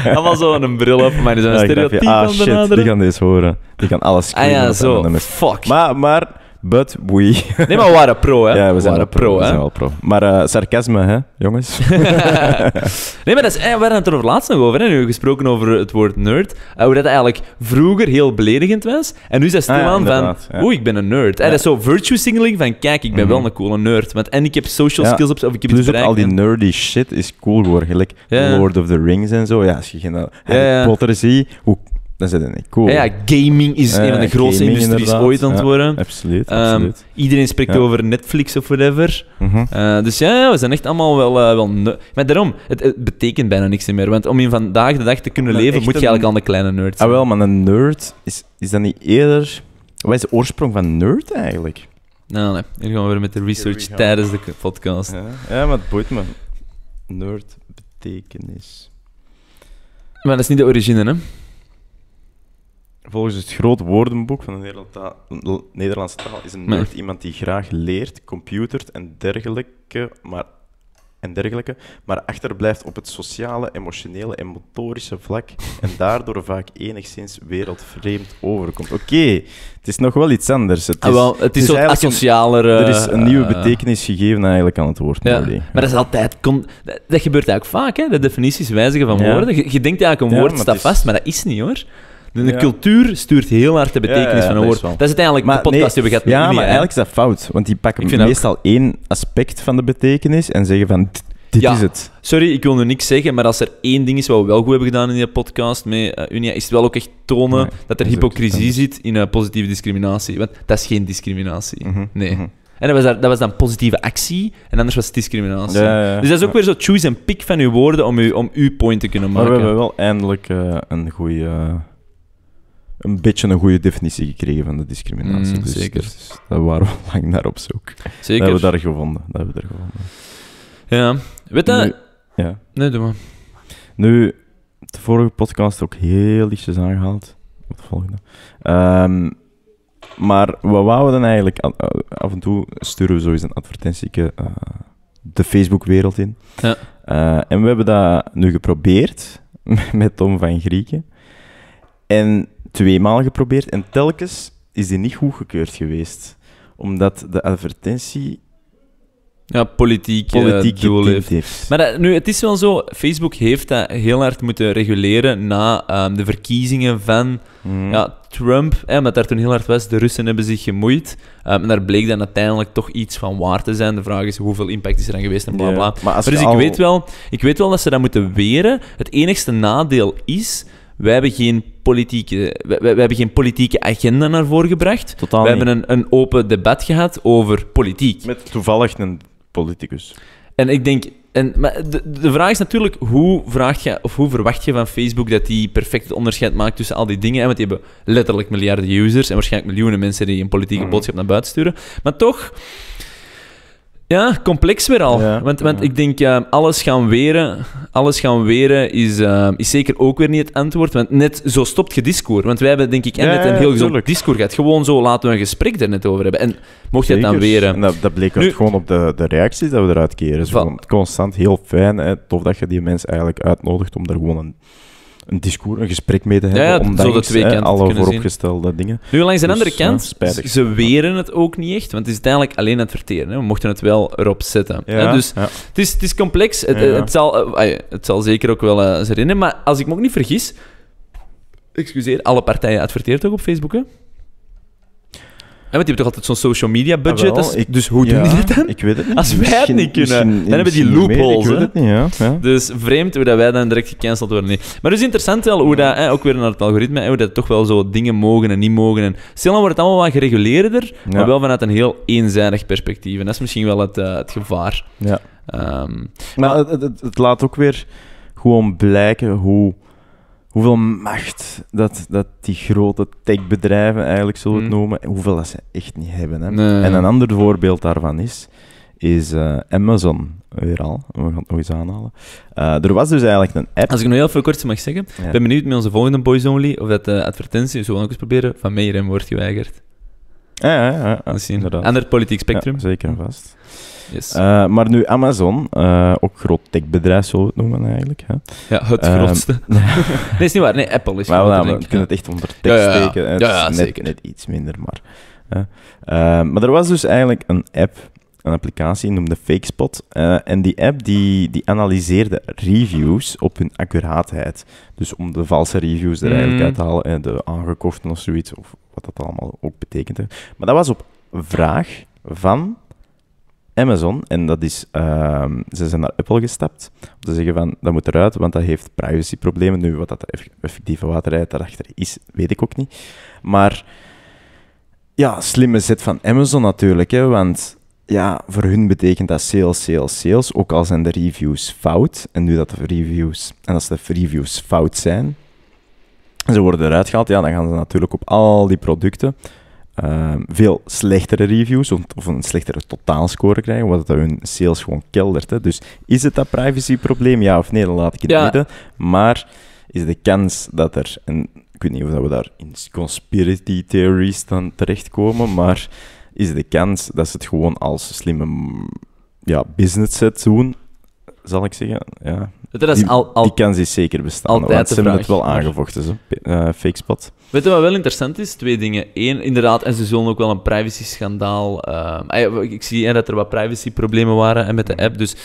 Allemaal zo een bril op, maar die zijn ja, stereotypen. Ah, shit, die gaan deze horen. Die gaan alles kunnen. Ah ja, zo. Fuck. Maar, maar But we... Nee, maar we waren pro, hè? Ja, we zijn, waren pro, hè? We zijn wel pro. Maar eh, sarcasme, hè, jongens? nee, maar dat is, eh, we hadden het er laatst nog over, hè? Nu gesproken over het woord nerd. Uh, hoe dat eigenlijk vroeger heel beledigend was. En nu is dat ah stilaan van... Oei, ik ben een nerd. En dat is zo virtue signaling van... Kijk, ik ben wel mhm. een coole nerd. Want, en ik heb social skills op... Of ik heb dus ook al die nerdy shit is cool geworden. ja. Lord of the Rings en zo. Ja, als je geen Harry Potter ziet... Hoe dan zit niet Ja, gaming is een van de grootste industries inderdaad. ooit aan het worden. Ehm, absoluut, Iedereen spreekt over Netflix of whatever. Mhm. Eh, dus ja, we zijn echt allemaal wel... Eh, wel maar daarom, het, betekent bijna niks meer. Want om in vandaag de dag te kunnen leven, moet je eigenlijk al een kleine nerd Ah wel, maar een nerd is, is dat niet eerder... Wat is de oorsprong van nerd eigenlijk? Nou, nee. Hier gaan we weer met de research tijdens de podcast. Ja, maar het boeit me. Nerd betekenis. Maar dat is niet de origine, hè? Volgens het groot woordenboek van de Nederlandse taal is een nerd iemand die graag leert, computert en dergelijke, maar, en dergelijke, maar achterblijft op het sociale, emotionele en motorische vlak en daardoor vaak enigszins wereldvreemd overkomt. Oké, het is nog wel iets anders. Het ah, is, ah, wel, het is, het is asocialer... Een, er is eh, een nieuwe eh, betekenis gegeven eigenlijk aan het woord. Ja, maar dat is altijd... dat, gebeurt eigenlijk vaak, hè? De definities wijzigen van woorden. Je, denkt eigenlijk een woord staat vast, maar dat is niet, hoor. De cultuur stuurt heel hard de betekenis van een woord. Dat is, uiteindelijk maar de podcast nee, die we gehad Ja, maar eigenlijk is dat fout. Want die pakken meestal één aspect van de betekenis en zeggen van... Dit is het. Sorry, ik wil nu niks zeggen, maar als er één ding is wat we wel goed hebben gedaan in die podcast met eh, Unia, is het wel ook echt tonen dat er hypocrisie zit in eh, positieve discriminatie. Want dat is geen discriminatie. Mhm, nee. Mhm. En dat was, dat was, dan positieve actie, en anders was het discriminatie. Dus dat is ook weer zo choose and pick van uw woorden om, u, om uw point te kunnen maken. Maar we hebben wel eindelijk eh, een goede een beetje een goede definitie gekregen van de discriminatie. Mm, dus, zeker. Dus, dat waren we lang naar op zoek. Zeker. Dat hebben we daar gevonden. Dat hebben we daar gevonden. Ja. Weet dat... ja. Nee, doe maar. Nu, de vorige podcast ook heel lichtjes aangehaald. Wat de volgende. Um, maar we wouden dan eigenlijk... Af en toe sturen we zo eens een advertentie eh, de Facebook-wereld in. Ja. Eh, en we hebben dat nu geprobeerd met Tom van Grieken. En Tweemaal geprobeerd en telkens is die niet goedgekeurd geweest. Omdat de advertentie ja, politiek, eh, doel heeft. Maar eh, nu, het is wel zo, Facebook heeft dat heel hard moeten reguleren na ehm, de verkiezingen van mhm. ja, Trump. Hè, daar toen heel hard was, de Russen hebben zich gemoeid. Ehm, en daar bleek dan uiteindelijk toch iets van waar te zijn. De vraag is hoeveel impact is er dan geweest en bla bla. maar, dus ik, weet wel, ik weet wel dat ze dat moeten weren. Het enigste nadeel is wij hebben geen politieke, wij, hebben geen politieke agenda naar voren gebracht. Totaal We hebben een, een open debat gehad over politiek. Met toevallig een politicus. En ik denk, en, maar de, vraag is natuurlijk, hoe, vraagt je, of hoe verwacht je van Facebook dat die perfect onderscheid maakt tussen al die dingen? Want die hebben letterlijk miljarden users en waarschijnlijk miljoenen mensen die een politieke mhm. boodschap naar buiten sturen. Maar toch, ja, complex weer al. want, want ik denk, alles gaan weren, alles gaan weren is, eh, is zeker ook weer niet het antwoord. Want net zo stopt je discord Want wij hebben denk ik en ja, een heel gezond discours gehad. Gewoon zo laten we een gesprek er net over hebben. En mocht je het dan weren... dat, bleek nu, gewoon op de, de reacties dat we eruit keren. constant heel fijn. Hè? Tof dat je die mensen eigenlijk uitnodigt om daar gewoon een een discours, een gesprek mee te hebben. Ja, om zo de twee kanten alle vooropgestelde dingen. Nu, langs de dus, andere kant, ze weren het ook niet echt, want het is uiteindelijk alleen adverteren. Hè. We mochten het wel erop zetten. Dus het, is, het is complex. Het, zal, eh, het zal zeker ook wel eens eh, herinneren. Maar als ik me ook niet vergis, excuseer, alle partijen adverteert ook op Facebook, hè? want die hebben toch altijd zo'n social media ah, budget? dus hoe doen die dat dan? Ik weet het niet. Als wij het niet kunnen, dan hebben die loopholes. Meer, ik het ja. Dus vreemd hoe dat wij dan direct gecanceld worden. Nee. Maar dus interessant wel hoe dat, hè, ook weer naar het algoritme, hoe dat toch wel zo dingen mogen en niet mogen. En wordt het allemaal wat gereguleerder, maar wel vanuit een heel eenzijdig perspectief. En dat is misschien wel het, eh, het gevaar. Ja. Ehm, maar, het, het, het laat ook weer gewoon blijken hoe hoeveel macht dat, dat die grote techbedrijven eigenlijk zullen het hmm. noemen, hoeveel dat ze echt niet hebben. Hè? En een ander voorbeeld daarvan is, is eh, Amazon. Weer al, we gaan het nog eens aanhalen. Eh, er was dus eigenlijk een app. Als ik nog heel veel kort mag zeggen, ben benieuwd met onze volgende Boys Only of dat de eh, advertentie, zo ook eens proberen, van Meijer wordt geweigerd. Ja, ja, ja, ja inderdaad. Ander politiek spectrum. zeker en vast. Yes. Eh, maar nu Amazon, uh, ook groot techbedrijf noemen we het noemen eigenlijk. Hè? Ja, het ehm, grootste. nee, is niet waar. Nee, Apple is maar, nou, We kunnen het echt onder tech ja, steken. ja, is net, iets minder, maar... Ehm, maar er was dus eigenlijk een app, een applicatie, noemde FakeSpot. Eh, en die app die, die analyseerde reviews op hun accuraatheid. Dus om de valse reviews er eigenlijk mm. uit te halen, de aangekochten of zoiets, of wat dat allemaal ook betekent. Maar dat was op vraag van Amazon. En dat is, ehm, ze zijn naar Apple gestapt. Om te zeggen van, dat moet eruit, want dat heeft privacyproblemen. Nu, wat dat effectieve waterrijd daarachter is, weet ik ook niet. Maar ja, slimme zet van Amazon natuurlijk. Hè, want ja, voor hun betekent dat sales, sales, sales. Ook al zijn de reviews fout. En nu dat de reviews, en als de reviews fout zijn, ze worden eruit gehaald, ja, dan gaan ze natuurlijk op al die producten ehm, veel slechtere reviews of, een slechtere totaalscore krijgen, wat hun sales gewoon keldert. Hè. Dus is het dat privacyprobleem? Ja of nee, dan laat ik het weten. Maar is de kans dat er, ik weet niet of we daar in conspiracy theories dan terechtkomen, maar is de kans dat ze het gewoon als slimme ja, business set doen, zal ik zeggen, ja, dat die kans is zeker bestaan. want ze hebben het wel aangevochten, zo. Eh, fake spot. Weet je wat wel interessant is? Twee dingen. Eén, inderdaad, en ze zullen ook wel een privacy-schandaal... Ehm, ah ik zie en dat er wat privacy-problemen waren met de app, dus...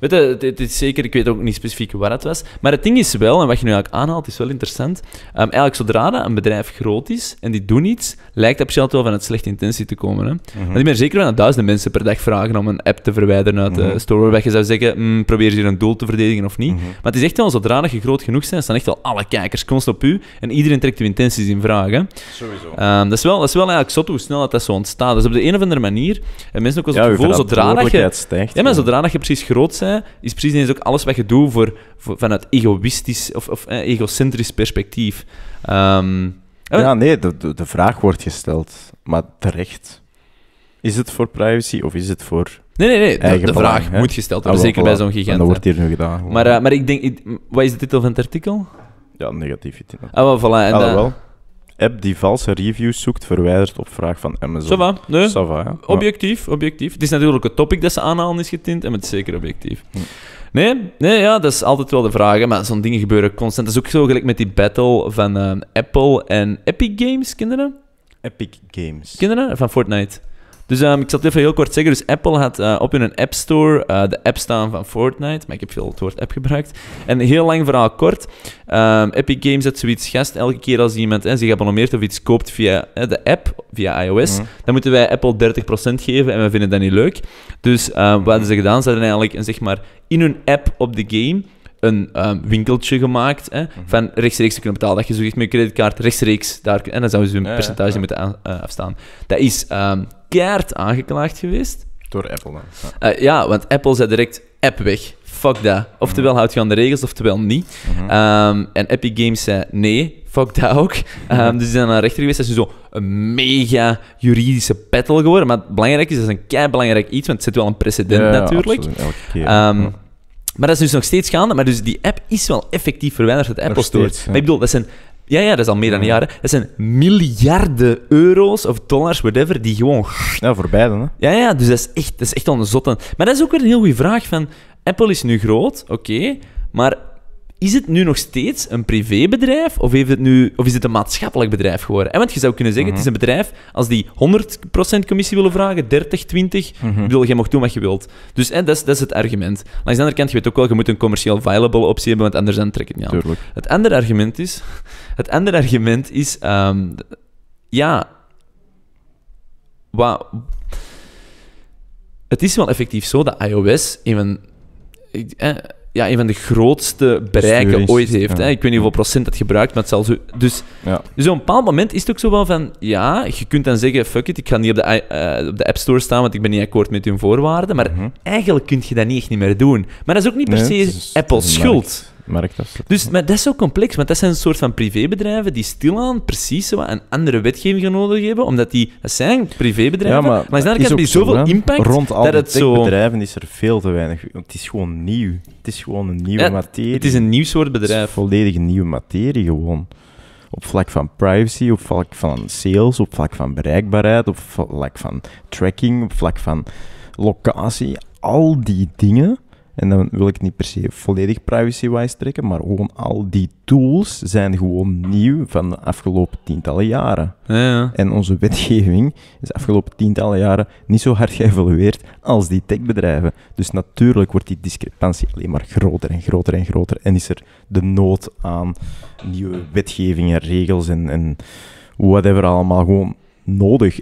Weet je, het, is zeker... Ik weet ook niet specifiek waar het was. Maar het ding is wel, en wat je nu eigenlijk aanhaalt, is wel interessant. Um, eigenlijk, zodra een bedrijf groot is en die doen iets, lijkt dat op wel van het slechte intentie te komen. Hè? Mm meer zeker wel duizenden mensen per dag vragen om een app te verwijderen uit de mhm. store, waarbij je zou zeggen, mm, probeer je hier een doel te verdedigen of niet. Mhm. Maar het is echt wel, zodra je groot genoeg bent, staan echt wel alle kijkers constant op u en iedereen trekt uw intenties in vragen. Sowieso. Ehm, dat, is wel, dat is wel eigenlijk zot hoe snel dat, dat zo ontstaat. Dus op de een of andere manier, en mensen ook als ja, zodra je... Stijgt, ja, maar zodra je precies groot bent, is precies ineens ook alles wat je doet voor, vanuit egoïstisch of, of eh, egocentrisch perspectief. Ehm, oh. ja, nee, de, de vraag wordt gesteld, maar terecht. Is het voor privacy of is het voor Nee, nee, nee. de, vraag moet gesteld worden, ah, zeker bij zo'n gigant. dat wordt hier nu gedaan. Maar, eh, maar ik denk, wat is de titel van het artikel? Ja, negativiteit. Ah, wel, voilà. wel app die valse reviews zoekt, verwijderd op vraag van Amazon. Sava, nee. Sava, Objectief, objectief. Het is natuurlijk het topic dat ze aanhalen is getint, en met zeker objectief. Nee, nee ja, dat is altijd wel de vraag. Maar zo'n dingen gebeuren constant. Dat is ook zo gelijk met die battle van eh, Apple en Epic Games, kinderen. Epic Games. Kinderen? Van Fortnite. Dus ehm, ik zal het even heel kort zeggen. Dus Apple had uh, eh, op hun App Store eh, de app staan van Fortnite. Maar ik heb veel het woord app gebruikt. En heel lang verhaal kort. Ehm, Epic Games had zoiets gast. Elke keer als iemand zich abonneert of iets koopt via de app, via iOS, mhm. dan moeten wij Apple 30% geven. En we vinden dat niet leuk. Dus ehm, wat hadden ze gedaan? Ze hadden eigenlijk een, zeg maar, in hun app op de game een ehm, winkeltje gemaakt hè, mhm. van rechtstreeks te kunnen betalen. Dat je zo met je creditcard rechtstreeks daar... En dan zouden ze een percentage ja. moeten eh, afstaan. Dat is um, aangeklaagd geweest. Door Apple dan? Ja. Eh, ja, want Apple zei direct app weg. Fuck dat. Oftewel mhm. houdt je aan de regels, oftewel niet. Mhm. Ehm, en Epic Games zei nee, fuck dat ook. dus ze zijn naar rechter geweest. Dat is zo een mega juridische battle geworden. Maar belangrijk is, dat is een kei belangrijk iets, want het zet wel een precedent natuurlijk. Absoluut. Elke maar dat is dus nog steeds gaande. Maar dus die app is wel effectief verwijderd het Apple Store. ja. ik bedoel, dat zijn... Ja, ja, dat is al meer dan een jaar. Dat zijn miljarden euro's of dollars, whatever, die gewoon... Ja, voor beiden, hè. Ja, ja, dus dat is echt, dat is echt al een Maar dat is ook weer een heel goede vraag van... Apple is nu groot, oké, maar is het nu nog steeds een privébedrijf of, heeft het nu, of is het een maatschappelijk bedrijf geworden? En eh, want je zou kunnen zeggen, het is een bedrijf, als die 100% commissie willen vragen, 30, 20, mm -hmm. wil, mag doen wat je wilt. Dus en eh, dat, is, dat is het argument. Langs de andere kant, je weet ook wel, je moet een commercieel viable optie hebben, want anders dan trekken het niet aan. Tuurlijk. Het andere argument is, het andere argument is ehm, ja, wat... Het is wel effectief zo dat iOS, even, eh, ja, een van de grootste bereiken ooit heeft. Hè? Ik weet niet hoeveel procent dat gebruikt, maar het Dus, dus op een bepaald moment is het ook zo wel van... Ja, je kunt dan zeggen, fuck it, ik ga niet op de, eh, op de App Store staan, want ik ben niet akkoord met hun voorwaarden. Maar mhm. eigenlijk kun je dat niet echt niet meer doen. Maar dat is ook niet per se Apple's schuld. Dus, maar dat is zo complex, want dat zijn een soort van privébedrijven die stilaan precies wat een andere wetgeving nodig hebben, omdat die, dat zijn privébedrijven, maar, is die zoveel impact Rond al dat het zo... bedrijven is er veel te weinig, want het is gewoon nieuw. Het is gewoon een nieuwe materie. Het is een nieuw soort bedrijf. volledig een nieuwe materie gewoon op vlak van privacy, op vlak van sales, op vlak van bereikbaarheid, op vlak van tracking, op vlak van locatie. Al die dingen en dan wil ik niet per se volledig privacy-wise trekken, maar gewoon al die tools zijn gewoon nieuw van de afgelopen tientallen jaren. En onze wetgeving is de afgelopen tientallen jaren niet zo hard geëvolueerd als die techbedrijven. Dus natuurlijk wordt die discrepantie alleen maar groter en groter en groter. En is er de nood aan nieuwe wetgevingen, regels en, en whatever allemaal gewoon nodig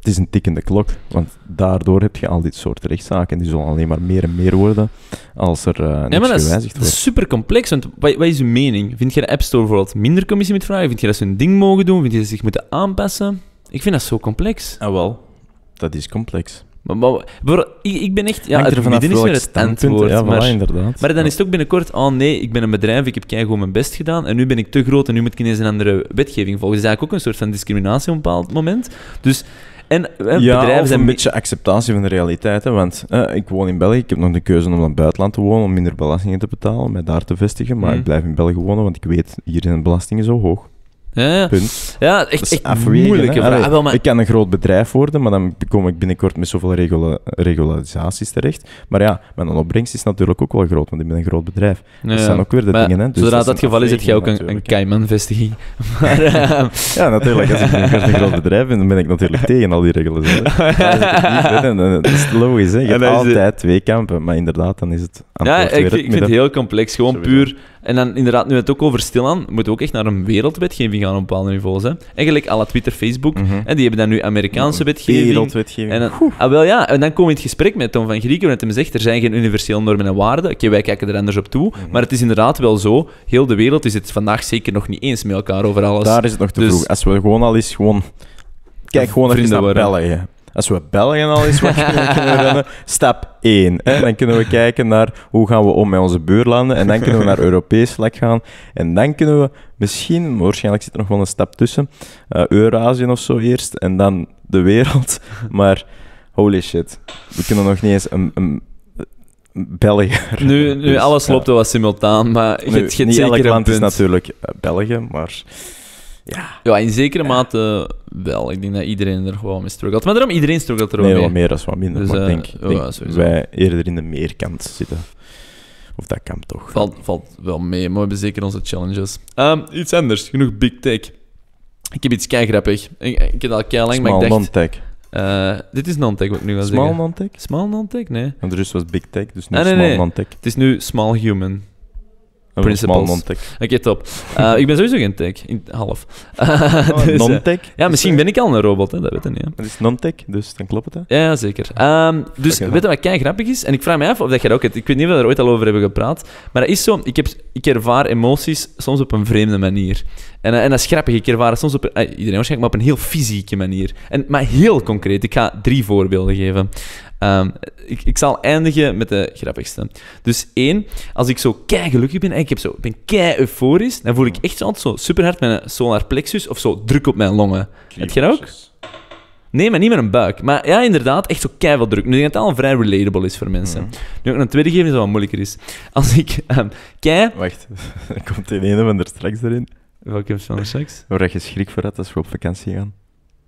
het is een tikkende klok, want daardoor heb je al dit soort rechtszaken. Die zullen alleen maar meer en meer worden als er uh, niks ja, maar dat is, Dat is super complex. Want wat, wat, is uw mening? Vind je de App Store bijvoorbeeld minder commissie moet vragen? Vind je dat ze hun ding mogen doen? Vind je dat ze zich moeten aanpassen? Ik vind dat zo complex. Ah, wel. Dat is complex. Maar, maar ik, ben echt... Ja, Hangt het begin is weer het antwoord. Ja, maar, inderdaad. maar dan is het ook binnenkort... Oh nee, ik ben een bedrijf, ik heb gewoon mijn best gedaan. En nu ben ik te groot en nu moet ik ineens een andere wetgeving volgen. Dus dat is eigenlijk ook een soort van discriminatie op een bepaald moment. Dus en, eh, ja, bedrijven zijn een beetje acceptatie van de realiteit. Hè, want eh, ik woon in België, ik heb nog de keuze om naar het buitenland te wonen, om minder belastingen te betalen, mij daar te vestigen. Maar mhm. ik blijf in België wonen, want ik weet, hier zijn de belastingen zo hoog. Ja, Punt. ja echt, echt afwegen, ah, maar... Ik kan een groot bedrijf worden, maar dan kom ik binnenkort met zoveel regula regularisaties terecht. Maar ja, mijn opbrengst is natuurlijk ook wel groot, want ik ben een groot bedrijf. Ja, dat zijn ook weer de dingen. Hè. Dus zodra dat, geval is, het jij ook een, een vestiging eh, ja, natuurlijk. Als ik een groot bedrijf ben, dan ben ik natuurlijk tegen al die regulaties. Dat is logisch. Hè. Je hebt altijd twee kampen, maar inderdaad, dan is het Ja, ik, vind het heel complex. Gewoon puur en dan inderdaad, nu het ook over stilaan, moeten we ook echt naar een wereldwetgeving gaan op bepaalde niveaus. Hè. Eigenlijk à la Twitter, Facebook. En mhm. die hebben dan nu Amerikaanse wetgeving. Wereldwetgeving. En dan, ah, wel, ja. en dan komen in het gesprek met Tom van Grieken, want hem zegt, er zijn geen universele normen en waarden. Oké, wij kijken er anders op toe. Mhm. Maar het is inderdaad wel zo, heel de wereld is het vandaag zeker nog niet eens met elkaar over alles. Daar is het nog te dus vroeg. Als we gewoon al eens gewoon... Kijk gewoon even naar België. Als we België al eens wat kunnen, kunnen stap 1. Dan kunnen we kijken naar hoe gaan we om met onze buurlanden. En dan kunnen we naar Europees vlak gaan. En dan kunnen we misschien, waarschijnlijk zit er nog wel een stap tussen, uh, Eurasië of zo eerst. En dan de wereld. Maar holy shit, we kunnen nog niet eens een, een Nu, nu dus, alles loopt ja. wel simultaan, maar je, nu, zeker elk land is natuurlijk eh, België, maar... Ja. ja, in zekere mate wel. Ik denk dat iedereen er gewoon mee struggelt. Maar daarom, iedereen struggelt er wel nee, mee. wat meer als wat minder. Dus, maar eh, denk, wij eerder in de meerkant zitten. Of dat kan toch. Valt, valt wel mee, maar we hebben zeker onze challenges. Ehm, iets anders, genoeg big tech. Ik heb iets kei grappig. Ik, heb al kei lang, maar ik dacht... non-tech. Eh, dit is non-tech, wat ik nu ga zeggen. Small non-tech? Small non-tech, nee. Want dus was big tech, dus nu nee, small nee. non-tech. Het is nu small human principles. Oké, top. Eh, ik ben sowieso geen tech, in, half. Oh, dus, eh, non-tech? ja, misschien ben ik al een robot, hè, dat weten we niet. Hè. Het is non-tech, dus dan klopt het. Hè? Ja, zeker. Ehm, dus okay, weet je wat kei grappig is? En ik vraag me af of dat jij ook hebt. Ik weet niet of we er ooit al over hebben gepraat, maar dat is zo. Ik, heb, ik ervaar emoties soms op een vreemde manier. En, eh, en dat is grappig, ik ervaar soms op, iedereen waarschijnlijk, maar op een heel fysieke manier. En, maar heel concreet, ik ga drie voorbeelden geven. Ehm, ik, ik, zal eindigen met de grappigste. Dus één, als ik zo kei gelukkig ben en ik heb zo, ben kei euforisch, dan voel ik echt zo, altijd zo superhard mijn solar plexus of zo druk op mijn longen. Heb je dat ook? Nee, maar niet met een buik. Maar ja, inderdaad, echt zo keihard druk. Nu denk dat het al vrij relatable is voor mensen. Mhm. Nu een tweede geven is wat moeilijker is. Als ik ehm, kei... Wacht, komt een ene van er straks erin? Welke van er straks? Waar je schrik voor had als we op vakantie gaan.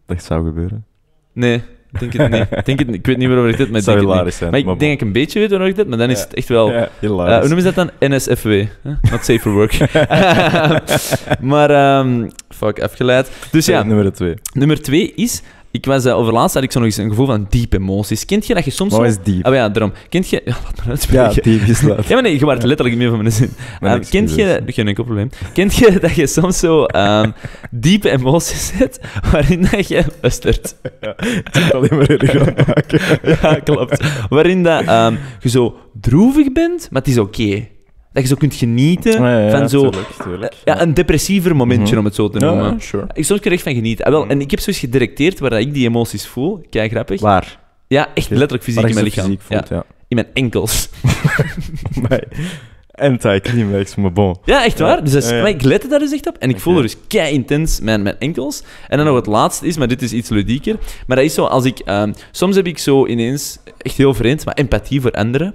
Dat zou gebeuren. Nee. Ik denk het niet. Ik, denk het ik weet niet waarover ik dit, met ik denk het zijn, Maar ik denk ik een beetje weet waarover ik dit, maar dan is het echt wel... Ja, eh, hoe noemen ze dat dan? NSFW. Huh? Not safe for work. maar, um, fuck, afgeleid. Dus ja. Nummer twee. Nummer twee is ik was uh, overlaatst had ik zo nog eens een gevoel van diepe emoties. Kent je dat je soms. Wat is diep? Oh ja, daarom. Kent je. Ja, laat maar uitspreken. Ja, diep is ja, maar nee, je waart ja. letterlijk meer van mijn zin. Maar ehm, kent je. Geen enkel probleem. Kent je dat je soms zo um, diepe emoties hebt waarin dat je. Luistert. Ja, het alleen maar gaan maken. ja, klopt. Waarin dat, um, je zo droevig bent, maar het is oké. Okay dat je zo kunt genieten ja, van zo... Tuurlijk, tuurlijk, eh, ja, een depressiever momentje, mhm. om het zo te noemen. Sure. Ik zou er echt van genieten. Ah, wel, mhm. en ik heb zoiets gedirecteerd waar ik die emoties voel. Kijk, grappig. Waar? Ja, echt letterlijk fysiek in mijn lichaam. Voelt, ja. In mijn enkels. anti van maar bon. Ja, echt waar. Dus dat is, ja, ik lette daar dus echt op. En ik voel er dus kei intens mijn, mijn enkels. En dan nog het laatste is, maar dit is iets ludieker. Maar dat is zo, als ik... Ehm, soms heb ik zo ineens, echt heel vreemd, maar empathie voor anderen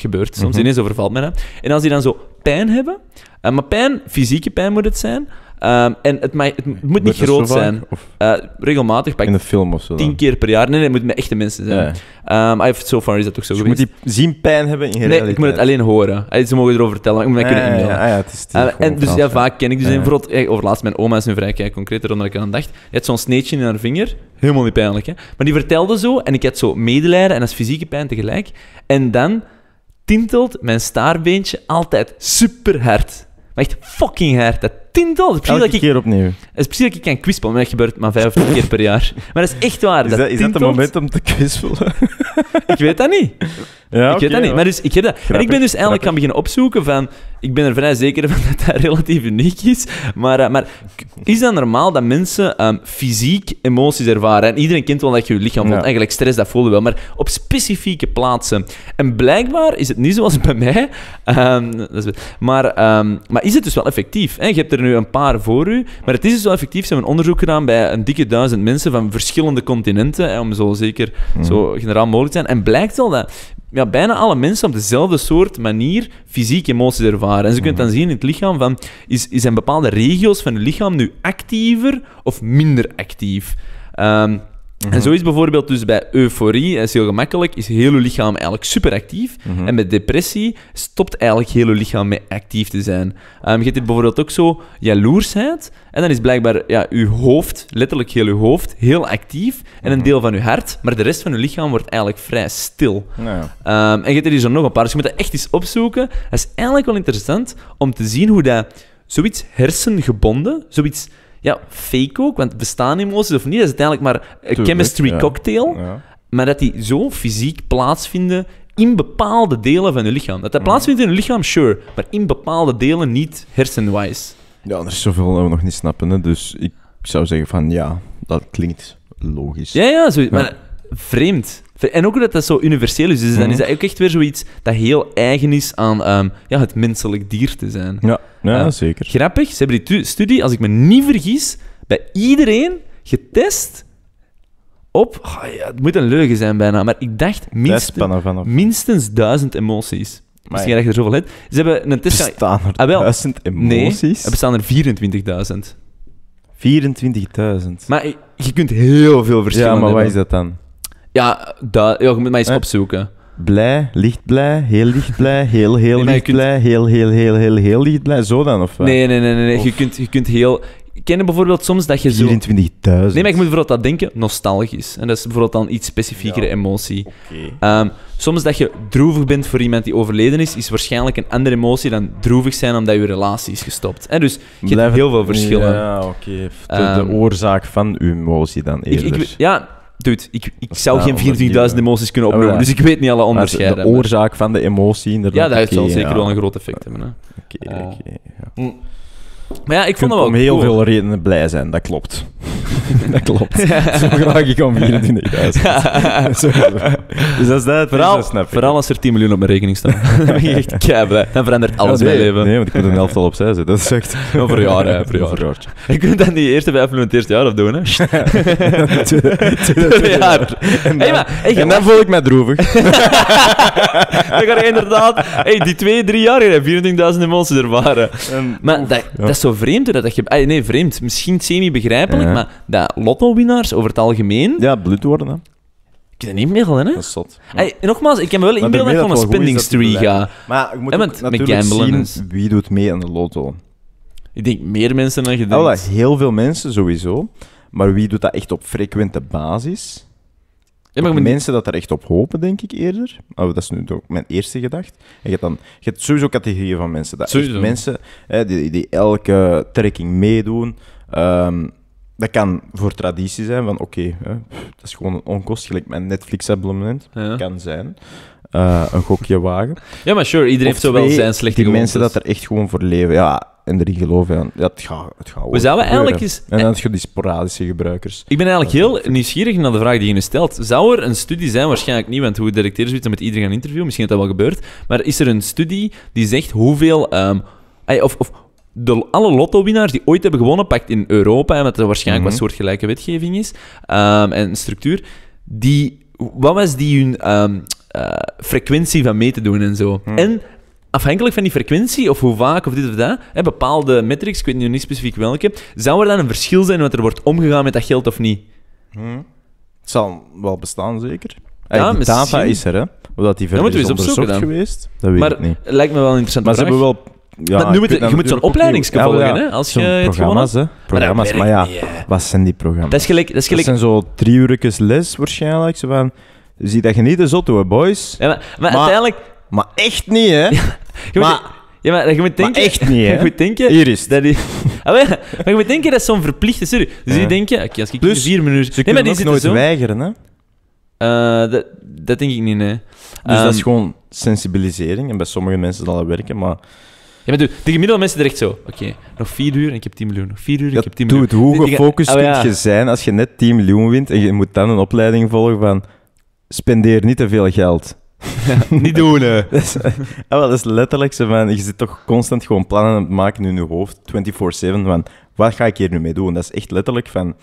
gebeurt soms, in -hmm. ineens overvalt men hem. En als die dan zo pijn hebben, eh, maar pijn, fysieke pijn moet het zijn, eh, en het, mag, het, moet niet groot zijn. Eh, regelmatig pak In de film of zo. Tien keer per jaar. Nee, nee, het moet met echte mensen zijn. maar Um, I've, so far is dat toch zo. Dus je moet die zien pijn hebben in realiteit. Nee, ik moet het alleen horen. ze mogen erover vertellen, ik moet mij ah, kunnen inbeelden. Ja, ah, ja, het is, en dus ja, vaak ken ik dus. Ja. overlaatst, mijn oma is een vrij kijk, concreter dan dat ik aan dacht. je had zo'n sneetje in haar vinger. Helemaal niet pijnlijk, hè. Maar die vertelde zo, en ik had zo medelijden en als fysieke pijn tegelijk. En dan tintelt mijn staarbeentje altijd super hard. Maar echt fucking hard. Dat tiental. Elke dat keer opnieuw. Het is precies dat ik kan kwispelen, maar dat gebeurt maar vijf keer per jaar. Maar dat is echt waar. Is dat, een het moment om te kwispelen? ik weet dat niet. Ja, ik weet dat niet. Maar dus, ik heb dat. en ik ben dus eigenlijk gaan beginnen opzoeken van... Ik ben er vrij zeker van dat dat relatief uniek is. Maar, uh, maar is dat normaal dat mensen ehm, fysiek emoties ervaren? En iedereen kent wel dat je je lichaam voelt. Eigenlijk stress, dat voel wel. Maar op specifieke plaatsen. En blijkbaar is het niet zoals bij mij. Ehm, maar, ehm, maar is het dus wel effectief? Hè? Je hebt er nu een paar voor u. Maar het is dus wel effectief. Ze hebben een onderzoek gedaan bij een dikke duizend mensen van verschillende continenten. om zo zeker mhm. zo generaal mogelijk te zijn. En blijkt al dat ja, bijna alle mensen op dezelfde soort manier fysiek emoties ervaren. En ze kunnen mhm. dan zien in het lichaam van, is, zijn bepaalde regio's van het lichaam nu actiever of minder actief? Ehm, -hmm. En is bijvoorbeeld dus bij euforie, is heel gemakkelijk, is heel je lichaam eigenlijk superactief. actief. Mhm. En met depressie stopt eigenlijk heel je lichaam mee actief te zijn. Ehm, je hebt hier bijvoorbeeld ook zo jaloersheid. En dan is blijkbaar ja, je hoofd, letterlijk heel je hoofd, heel actief. En een mhm. deel van je hart, maar de rest van je lichaam wordt eigenlijk vrij stil. Ehm, en je hebt er hier zo nog een paar, dus je moet dat echt eens opzoeken. Dat is eigenlijk wel interessant om te zien hoe dat zoiets hersengebonden, zoiets ja, fake ook, want bestaan emoties of niet, dat is uiteindelijk maar een chemistry cocktail. Maar dat die zo fysiek plaatsvinden in bepaalde delen van je lichaam. Dat dat mhm. plaatsvindt in je lichaam, sure, maar in bepaalde delen niet hersenwijs. Ja, er is zoveel dat we nog niet snappen, hè. dus ik zou zeggen van ja, dat klinkt logisch. Ja, ja, zo, maar vreemd. En ook dat dat zo universeel is. Dus dan is mhm. dat ook echt weer zoiets dat heel eigen is aan ehm, ja, het menselijk dier te zijn. Ja, ja eh, zeker. Grappig, ze hebben die studie, als ik me niet vergis, bij iedereen getest op... ja, het moet een leugen zijn bijna, maar ik dacht minstens, minstens duizend emoties. Misschien dat je er zoveel uit. Ze hebben een test... Bestaan er ah, wel. duizend emoties? Nee, er bestaan er 24.000. 24.000? Maar je kunt heel veel verschillen Ja, maar wat is dat dan? Ja, ja je moet maar eens eh, opzoeken. Blij, licht blij, heel licht blij, heel heel licht blij, heel heel heel heel heel licht blij. Zo dan, of Nee, nee, nee, nee. Je, kunt, je kunt heel... Ken je bijvoorbeeld soms dat je zo... 24.000. Nee, maar ik moet bijvoorbeeld dat denken, nostalgisch. En dat is bijvoorbeeld dan iets specifiekere emotie. Oké. Ehm, soms dat je droevig bent voor iemand die overleden is, is waarschijnlijk een andere emotie dan droevig zijn omdat je relatie is gestopt. En dus je hebt heel veel verschillen. Ja, oké. De, ehm, oorzaak van uw emotie dan Ik- ik- ja, ik, ik zou geen 24.000 eh, emoties kunnen ah, opnoemen, dus ik weet niet alle onderscheiden. De oorzaak van de emotie, Ja, dat zal zeker wel een groot effect hebben. Oké, oké. Ah. Hm. Maar ja, ik vond dat wel om heel veel redenen blij zijn, dat klopt. dat klopt. Ja. Zo graag ik om 24.000. Ja. dus als dat vooral, dat Vooral als er 10 miljoen op mijn rekening staat, dan ben je echt keiblij. Dan verandert alles nee, mijn leven. Nee, want ik moet een helft al opzij zetten. Dat is echt... over voor jaar, hè. Voor jaar. jaar. Je kunt dan die eerste vijf miljoen het eerste jaar afdoen, hè. jaar. En dan, hey, voel ik mij droevig. dan ga je inderdaad... Hey, die twee, drie jaar, je hebt 24.000 emoties ervaren. maar dat is zo vreemd dat, dat je... nee, vreemd. Misschien semi-begrijpelijk, maar dat lotto-winnaars over het algemeen... Ja, blut worden, hè. Ik kan niet meer, hè? Dat is zot. nogmaals, ik heb wel een inbeelden dat van een spinning Maar je moet met natuurlijk zien wie doet mee aan de lotto. Ik denk meer mensen dan je denkt. heel veel mensen sowieso. Maar wie doet dat echt op frequente basis? Ja, Mensen dat er echt op hopen, denk ik eerder. Oh, dat is nu ook mijn eerste gedachte. je, hebt dan, je hebt sowieso categorieën van mensen. Dat Mensen hè, die, die elke trekking meedoen. Ehm, dat kan voor traditie zijn van oké, okay, dat is gewoon een onkost, gelijk mijn Netflix-abonnement. Kan zijn. Eh, een gokje wagen. Ja, maar sure, iedereen heeft zo wel zijn slechte Die mensen dat er echt gewoon voor leven. Ja, en erin geloven Ja, het gaat, het gaat We zouden eigenlijk eens... En dan heb je die sporadische gebruikers. Ik ben eigenlijk heel nieuwsgierig naar de vraag die je nu stelt. Zou er een studie zijn, waarschijnlijk niet, want hoe directeer zoiets met iedereen gaan interviewen, misschien dat dat wel gebeurt, maar is er een studie die zegt hoeveel... Ehm, of, of de, alle lotto-winnaars die ooit hebben gewonnen, pakt in Europa, en dat er waarschijnlijk mm -hmm. wat mhm. soortgelijke wetgeving is ehm, en structuur, die, wat was die hun ehm, eh, frequentie van mee te doen en zo? Mhm. En afhankelijk van die frequentie, of hoe vaak, of dit of dat, hè, bepaalde metrics, ik weet nu niet specifiek welke, zou er dan een verschil zijn wat er wordt omgegaan met dat geld of niet? Hmm. Het zal wel bestaan, zeker. Ja, misschien... data is er, hè. Omdat die verder is onderzocht geweest, dat weet maar, ik niet. lijkt me wel interessant. maar ze hebben wel... Ja, je moet zo'n opleidingske volgen, ja. hè, als je het programma's, hè. Programma's, maar, ja, wat zijn die programma's? Dat, is gelijk, dat, is gelijk... dat zijn zo drie uurtjes les, waarschijnlijk. Zo van, zie dat je niet de zot hoor, boys. Ja, maar uiteindelijk... Maar echt niet, hè? Je maar, ja, maar je moet denken... Maar echt niet, hè? Je moet denken... Iris. Dat is. Ah, maar, je moet denken, dat is zo'n verplichte Sorry. Dus je denken, oké, als ik Plus, vier minuten... Ze nee, maar die ook nooit zo... weigeren, hè? Uh, dat, dat, denk ik niet, hè. Dus dat is ehm. gewoon sensibilisering. En bij sommige mensen zal dat werken, maar... Ja, maar de, de gemiddelde mensen direct zo. Oké, nog vier uur en ik heb 10 miljoen. Nog vier uur en ik heb 10 miljoen. Doe het, hoe gefocust oh, je zijn als je net 10 miljoen wint en je moet dan een opleiding volgen van... Spendeer niet te veel geld. niet doen. Hè. dat, is, ah, dat is letterlijk zo van, je zit toch constant gewoon plannen aan het maken in je hoofd, 24-7, van wat ga ik hier nu mee doen? Dat is echt letterlijk van,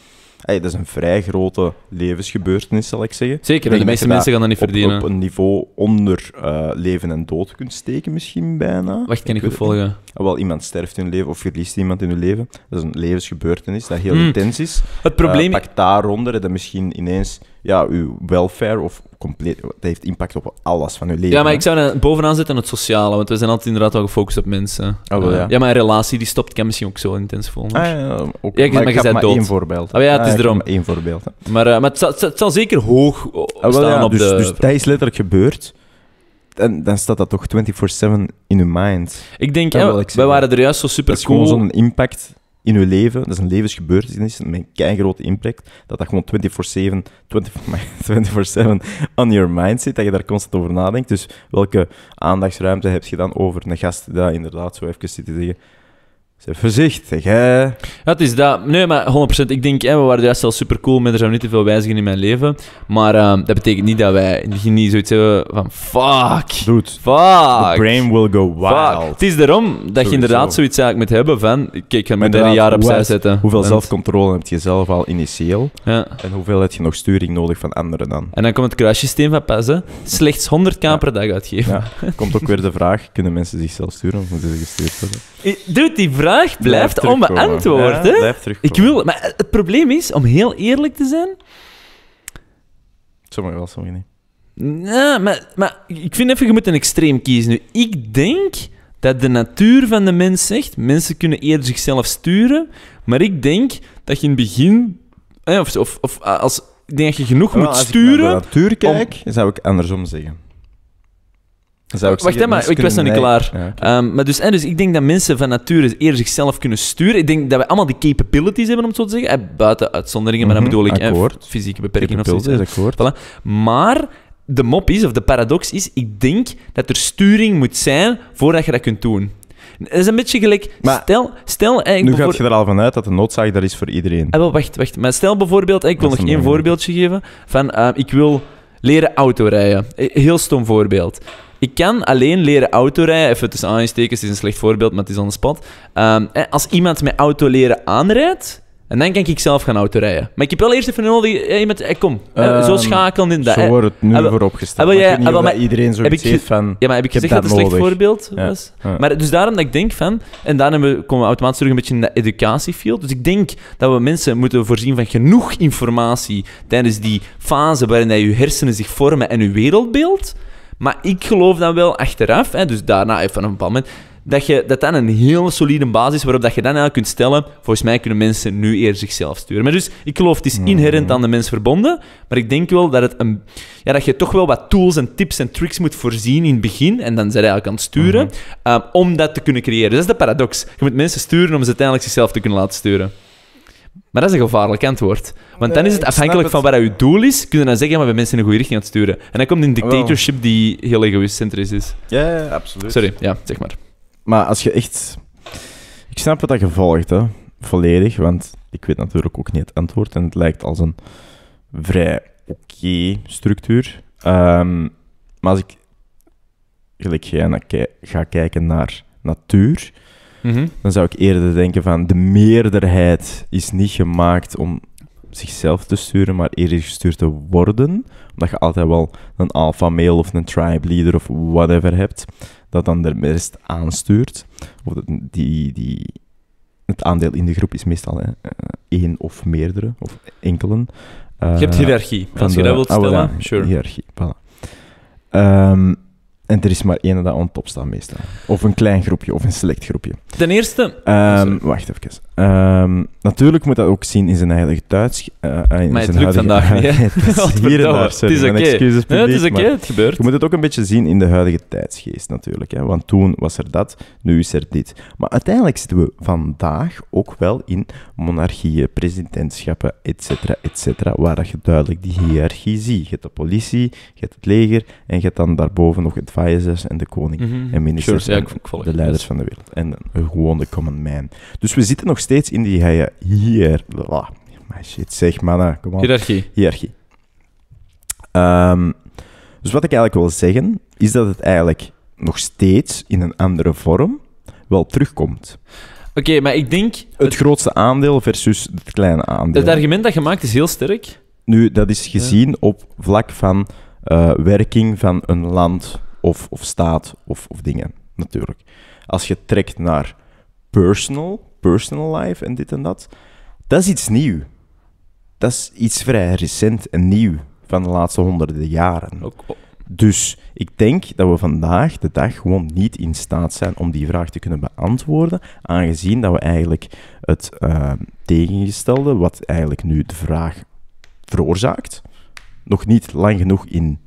hey, dat is een vrij grote levensgebeurtenis, zal ik zeggen. Zeker, de, de meeste mensen gaan dat niet verdienen. Op, een niveau onder eh, leven en dood kunt steken misschien bijna. Wacht, kan ik, goed volgen? Ah, wel, iemand sterft in hun leven of verliest iemand in hun leven. Dat is een levensgebeurtenis dat heel hmm. intens is. Het probleem... Uh, pak daaronder dat misschien ineens ja, uw welfare of compleet, heeft impact op alles van uw leven. Ja, maar ik zou bovenaan zetten het sociale, want we zijn altijd inderdaad wel gefocust op mensen. Ah, eh, ja. ja. maar een relatie die stopt kan misschien ook zo intens vol. Ah, ja, ook, ja, ik, maar, maar één voorbeeld. Oh, ja, het ah, is erom. Maar één voorbeeld. Maar, eh, maar het, zal, zeker hoog eh, staan op dus, de... Dus dat is letterlijk gebeurd. En dan staat dat toch 24-7 in uw mind. Ik denk, ja, we waren er juist zo super dat is gewoon zo'n impact in uw leven, dat is een levensgebeurtenis met een grote impact, dat dat gewoon 24-7 24 24/24/7 on your mind zit, dat je daar constant over nadenkt. Dus welke aandachtsruimte heb je dan over een gast die inderdaad zo even zit te zeggen Zeg voorzichtig, hè? het is dat. Nee, maar 100%. Ik denk, hè, we waren juist al super cool met er zijn niet te veel wijzigingen in mijn leven. Maar ehm, dat betekent niet dat wij niet zoiets hebben van fuck. Dude, fuck. The brain will go wild. Fuck. Het is daarom dat je inderdaad zoiets eigenlijk moet hebben van. Kijk, ik ga mijn derde jaar opzij zitten. zetten. Hoeveel zelfcontrole heb je zelf al initieel? Ja. En hoeveel heb je nog sturing nodig van anderen dan? En dan komt het kruissysteem van passen. Slechts 100k per dag uitgeven. Komt ook weer de vraag: kunnen mensen zichzelf sturen of moeten ze gestuurd worden? Eh, Dude, die vraag blijft onbeantwoord. ik wil, maar eh, het probleem is, om heel eerlijk te zijn. Sommige wel, sommige niet. Nee, maar, maar ik vind even, je moet een extreem kiezen nu. Ik denk dat de natuur van de mens zegt, mensen kunnen eerder zichzelf sturen, maar ik denk dat je in het begin, of, of, of eh, als, denk je genoeg moet sturen... Als ik naar de natuur kijk, zou ik andersom zeggen ik Wacht, maar ik was nog niet klaar. Ehm, maar dus, dus ik denk dat mensen van nature eerder zichzelf kunnen sturen. Ik denk dat we allemaal die capabilities hebben, om het zo te zeggen. Eh, buiten uitzonderingen, maar dan mhm, bedoel ik eh, fysieke beperkingen of zoiets. Akkoord. Voilà. Maar de mop is, of de paradox is, ik denk dat er sturing moet zijn voordat je dat kunt doen. Dat is een beetje gelijk. stel, stel, eigenlijk nu gaat je er al vanuit dat de noodzaak daar is voor iedereen. Ah, wacht, wacht. Maar stel bijvoorbeeld, ik wil nog één voorbeeldje geven van ehm, ik wil leren autorijden. Eh, heel stom voorbeeld. Ik kan alleen leren autorijden, even tussen aanstekens, het is een slecht voorbeeld, maar het is on the spot. Ehm, als iemand mijn auto leren aanrijdt, en dan kan ik zelf gaan autorijden. Maar ik heb wel eerst even nodig, hey, eh, met, eh, kom, eh, zo ehm, schakelen in dat. Zo wordt het nu ah, vooropgesteld. Heb, ah, heb, niet ah, iedereen zo heeft van, Ja, maar heb ik gezegd dat, het een slecht voorbeeld was? Maar dus daarom dat ik denk van, en daarom komen we automatisch terug een beetje in de educatiefield. Dus ik denk dat we mensen moeten voorzien van genoeg informatie tijdens die fase waarin je hersenen zich vormen en je wereldbeeld. Maar ik geloof dan wel achteraf, hè, dus daarna even eh, een bepaald moment, dat, je, dat dan een heel solide basis is waarop dat je dan eigenlijk kunt stellen. Volgens mij kunnen mensen nu eerder zichzelf sturen. Maar dus ik geloof het is hmm. inherent aan de mens verbonden. Maar ik denk wel dat, het een, ja, dat je toch wel wat tools en tips en tricks moet voorzien in het begin. En dan zij eigenlijk aan het sturen. Hmm. Eh, om dat te kunnen creëren. Dus dat is de paradox. Je moet mensen sturen om ze uiteindelijk zichzelf te kunnen laten sturen. Maar dat is een gevaarlijk antwoord. Want dan is het eh, afhankelijk van wat je doel is, kun je dan zeggen, maar we mensen in een goede richting aan het sturen. En dan komt een dictatorship die heel egoïstcentrisch is. Ja, ja, absoluut. Sorry, ja, zeg maar. Maar als je echt... Ik snap wat dat gevolgt, hè. Volledig, want ik weet natuurlijk ook niet het antwoord. En het lijkt als een vrij oké structuur. Ehm, maar als ik gelijk ga kijken naar natuur, Mhm. dan zou ik eerder denken van de meerderheid is niet gemaakt om zichzelf te sturen, maar eerder gestuurd te worden. Omdat je altijd wel een alpha male of een tribe leader of whatever hebt, dat dan de rest aanstuurt. Of die, die, het aandeel in de groep is meestal eh, één of meerdere, of enkelen. je hebt eh, hiërarchie, als je dat wilt ah, stellen. Hiërarchie, voilà. Ehm, en er is maar één dat on top staat meestal. Of een klein groepje, of een select groepje. Ten eerste... Ehm, wacht even. Ehm, natuurlijk moet dat ook zien in zijn eigen Duits. Eh, eh, in maar zijn het vandaag niet, Het is hier en daar, Het is oké, het, is okay, het gebeurt. Je moet het ook een beetje zien in de huidige tijdsgeest natuurlijk. Hè? Want toen was er dat, nu is er dit. Maar uiteindelijk zitten we vandaag ook wel in monarchieën, presidentschappen, et cetera. waar je duidelijk die hiërarchie ziet. Je hebt de politie, je hebt het leger en je hebt dan daarboven nog het en de koning mhm. en ministers de leiders van de wereld. En gewoon de common man. Dus we zitten nog steeds in die eh, hier... hier my shit, zeg mannen, kom op. Hierarchie. Ehm, dus wat ik eigenlijk wil zeggen, is dat het eigenlijk nog steeds in een andere vorm wel terugkomt. Oké, maar ik denk... Het, grootste aandeel versus het kleine aandeel. Het argument dat je maakt is heel sterk. Nu, dat is gezien op vlak van eh, werking van een land of, of staat of, of dingen, natuurlijk. Als je trekt naar personal, personal life en dit en dat, dat is iets nieuw. Dat is iets vrij recent en nieuw van de laatste honderden jaren. Oh. dus ik denk dat we vandaag de dag gewoon niet in staat zijn om die vraag te kunnen beantwoorden, aangezien dat we eigenlijk het eh, tegengestelde, wat eigenlijk nu de vraag veroorzaakt, nog niet lang genoeg in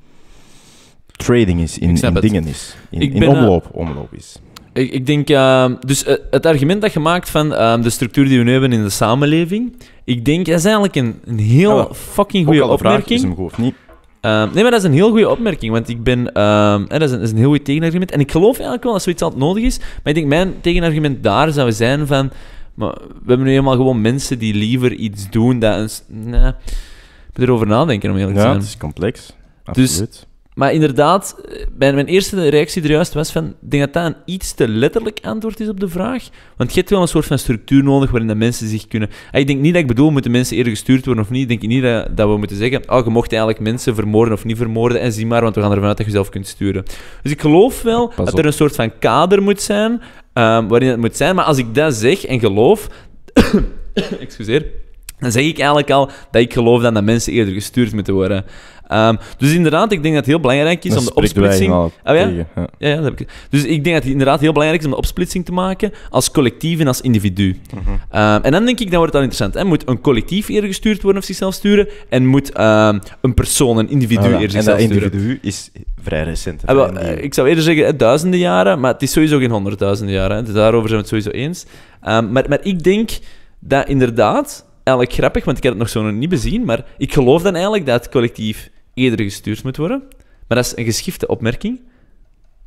trading is, in, in dingen is, in, in eh, omloop, omloop is. Ik, ik denk, eh, dus eh, het argument dat je maakt van de structuur die we nu hebben in de samenleving, ik denk, dat is eigenlijk een, een heel ah, fucking goede opmerking. Vraag, is hem of niet? nee, maar dat is een heel goede opmerking, want ik ben, dat, is een, dat is een heel goed tegenargument. En ik geloof eigenlijk wel dat zoiets altijd nodig is, maar ik denk, mijn tegenargument daar zou zijn van, we hebben nu helemaal gewoon mensen die liever iets doen dat Nee, ik erover nadenken om eerlijk te zijn. Ja, het is complex. Dus Absoluut. Dus, maar inderdaad, mijn, eh, mijn eerste reactie er juist was van... denk dat dat een iets te letterlijk antwoord is op de vraag. Want je hebt wel een soort van structuur nodig waarin de mensen zich kunnen... Ah, ik denk niet dat ik bedoel, moeten mensen eerder gestuurd worden of niet. Ik denk niet dat, dat we moeten zeggen... Oh, je mocht eigenlijk mensen vermoorden of niet vermoorden. En zie maar, want we gaan ervan uit dat je zelf kunt sturen. Dus ik geloof wel dat er een soort van kader moet zijn... Ehm, waarin het moet zijn. Maar als ik dat zeg en geloof... Excuseer dan zeg ik eigenlijk al dat ik geloof dat, mensen eerder gestuurd moeten worden. Ehm, dus inderdaad, ik denk dat het heel belangrijk is om de opsplitsing. Ah, ja? ja. ja, ja dat heb ik. Dus ik denk dat het inderdaad heel belangrijk is om de opsplitsing te maken als collectief en als individu. Mhm. Ehm, en dan denk ik, dan wordt het al interessant. Moet een collectief eerder gestuurd worden of zichzelf sturen? En moet ehm, een persoon, een individu eerder zichzelf sturen? En dat individu is vrij recent. Ah, ik zou eerder zeggen duizenden jaren, maar het is sowieso geen honderdduizenden jaren. Hè? Dus daarover zijn we het sowieso eens. maar, maar ik denk dat inderdaad eigenlijk grappig, want ik heb het nog zo nog niet bezien, maar ik geloof dan eigenlijk dat het collectief eerder gestuurd moet worden. Maar dat is een geschifte opmerking.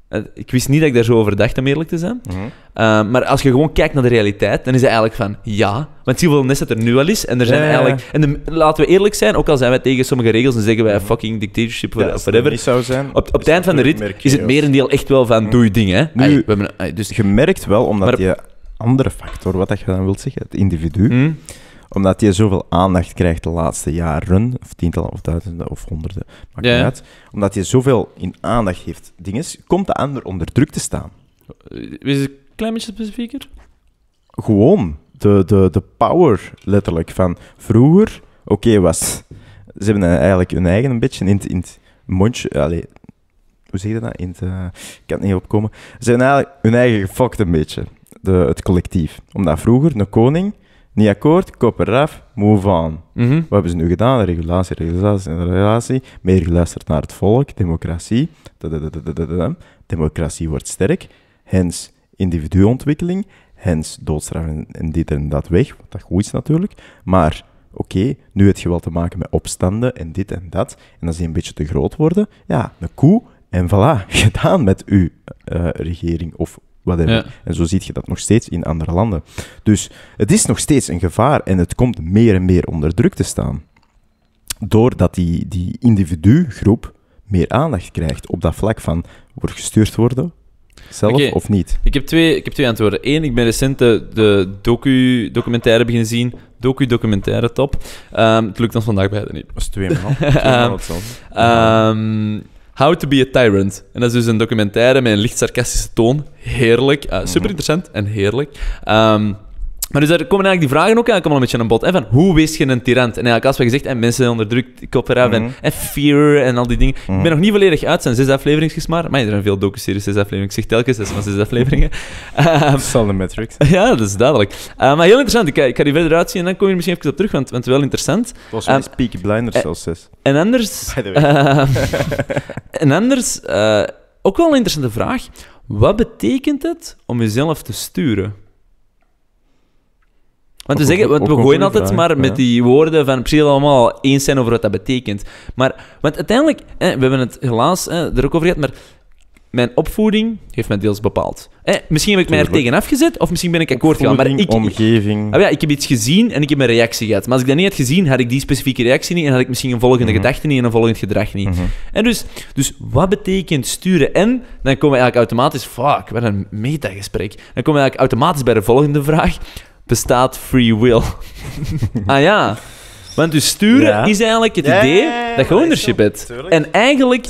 Eh, ik wist niet dat ik daar zo over dacht, om eerlijk te zijn. Mhm. Eh, maar als je gewoon kijkt naar de realiteit, dan is het eigenlijk van ja. Want zie hoeveel nest dat er nu al is. En, er zijn eigenlijk, en laten we eerlijk zijn, ook al zijn wij tegen sommige regels en zeggen wij mhm. fucking dictatorship of whatever. zijn, op, op het eind van de rit is het merendeel echt wel van mhm. doe je ding. Hè? Nu, dus... Je merkt wel, omdat maar, je andere factor, wat dat je dan wilt zeggen, het individu omdat hij zoveel aandacht krijgt de laatste jaren, of tientallen of duizenden of honderden, maakt niet uit. Omdat hij zoveel in aandacht heeft, dingen komt de ander onder druk te staan. Is eh, het een klein beetje specifieker? Gewoon. De, de, de power, letterlijk. Van vroeger, oké, was... Ze hebben eh, eigenlijk hun eigen een beetje in het, in het mondje... Allez, hoe zeg je dat? In eh, ik kan het niet opkomen. Ze hebben eigenlijk hun eigen gefokt een beetje, de, het collectief. Omdat vroeger een koning niet akkoord, kop eraf, move on. Mhm. Wat hebben ze nu gedaan? Regulatie, regulatie, regulatie. Meer geluisterd naar het volk, democratie. Democratie wordt sterk, hens individuontwikkeling, hens doodstraf en dit en dat weg, wat dat goed is natuurlijk. Maar oké, nu heb je wel te maken met opstanden en dit en dat. En als die een beetje te groot worden, ja, een koe en voilà, gedaan met uw eh, regering of ja. En zo zie je dat nog steeds in andere landen. Dus het is nog steeds een gevaar en het komt meer en meer onder druk te staan. Doordat die, die individugroep meer aandacht krijgt op dat vlak van wordt gestuurd worden, zelf of niet? Ik heb, twee, ik heb twee antwoorden. Eén, ik ben recent de, de docu, documentaire beginnen zien. Docu-documentaire, top. Um, het lukt ons vandaag beide niet. Dat is twee maal. How to be a Tyrant. En dat is dus een documentaire met een licht sarcastische toon. Heerlijk. Eh, super mhm. interessant en heerlijk. Ehm, maar dus daar komen eigenlijk die vragen ook aan een beetje aan bod. En van, hoe wees je een tyrant? En eigenlijk als we gezegd en mensen onder druk, ik en, mm en fear en al die dingen. Ik mhm. ben nog niet volledig uit, zijn zes afleveringsjes maar. Maar er zijn veel docuseries, zes afleveringen. Ik zeg telkens, dat maar zes afleveringen. Um, matrix metrics. Ja, dat is duidelijk. Eh, maar heel interessant. Ik, ik, ga die verder uitzien en dan kom je misschien even op terug, want, het is wel interessant. Volgens mij um, is Peaky Blinders eh, zelfs zes. En anders... Eh, en anders, ook wel een interessante vraag. Wat betekent het om jezelf te sturen? Want, we, zeggen, want we gooien altijd maar met die woorden van precies allemaal eens zijn over wat dat betekent. Maar, want uiteindelijk, we hebben het helaas eh, er ook over gehad, maar mijn opvoeding heeft mij deels bepaald. misschien heb ik mij er tegen afgezet, of misschien ben ik akkoord gegaan. Maar ik, omgeving. Ah, ja, ik heb iets gezien en ik heb een reactie gehad. Maar als ik dat niet had gezien, had ik die specifieke reactie niet en had ik misschien een volgende mhm. gedachte niet en een volgend gedrag niet. Mhm. En dus, dus wat betekent sturen? En dan komen we eigenlijk automatisch, fuck, wat een metagesprek. Dan komen we eigenlijk automatisch bij de volgende vraag bestaat free will. ah ja. Want dus sturen is eigenlijk het idee dat je ownership hebt. En eigenlijk,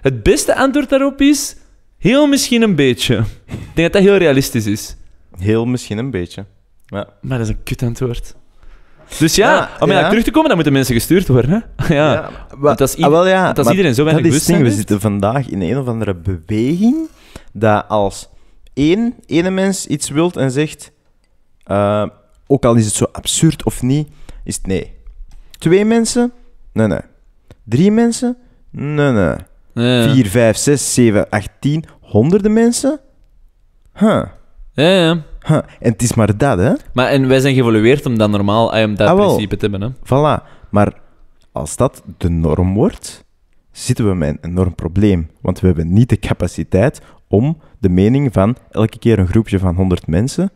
het beste antwoord daarop is... Heel misschien een beetje. Ik denk dat dat heel realistisch is. Heel misschien een beetje. Ja. Maar dat is een kut antwoord. Dus ja, om ja. terug te komen, dan moeten mensen gestuurd worden. Hè? Ah, ja. want dat is, is iedereen zo weinig bewust. We zitten vandaag in een of andere beweging dat als één ene mens iets wilt en zegt eh, ook al is het zo absurd of niet, is het nee. Twee mensen? Nee, nee. Drie mensen? Nee, nee. Ja, ja. Vier, vijf, zes, zeven, acht, tien, honderden mensen? Huh. Ja, ja. En het is maar dat, hè? Maar en wij zijn geëvolueerd om dan normaal, eh, om dat ah, principe te hebben, hè? Voilà. Maar als dat de norm wordt, zitten we met een enorm probleem. Want we hebben niet de capaciteit om de mening van elke keer een groepje van 100 mensen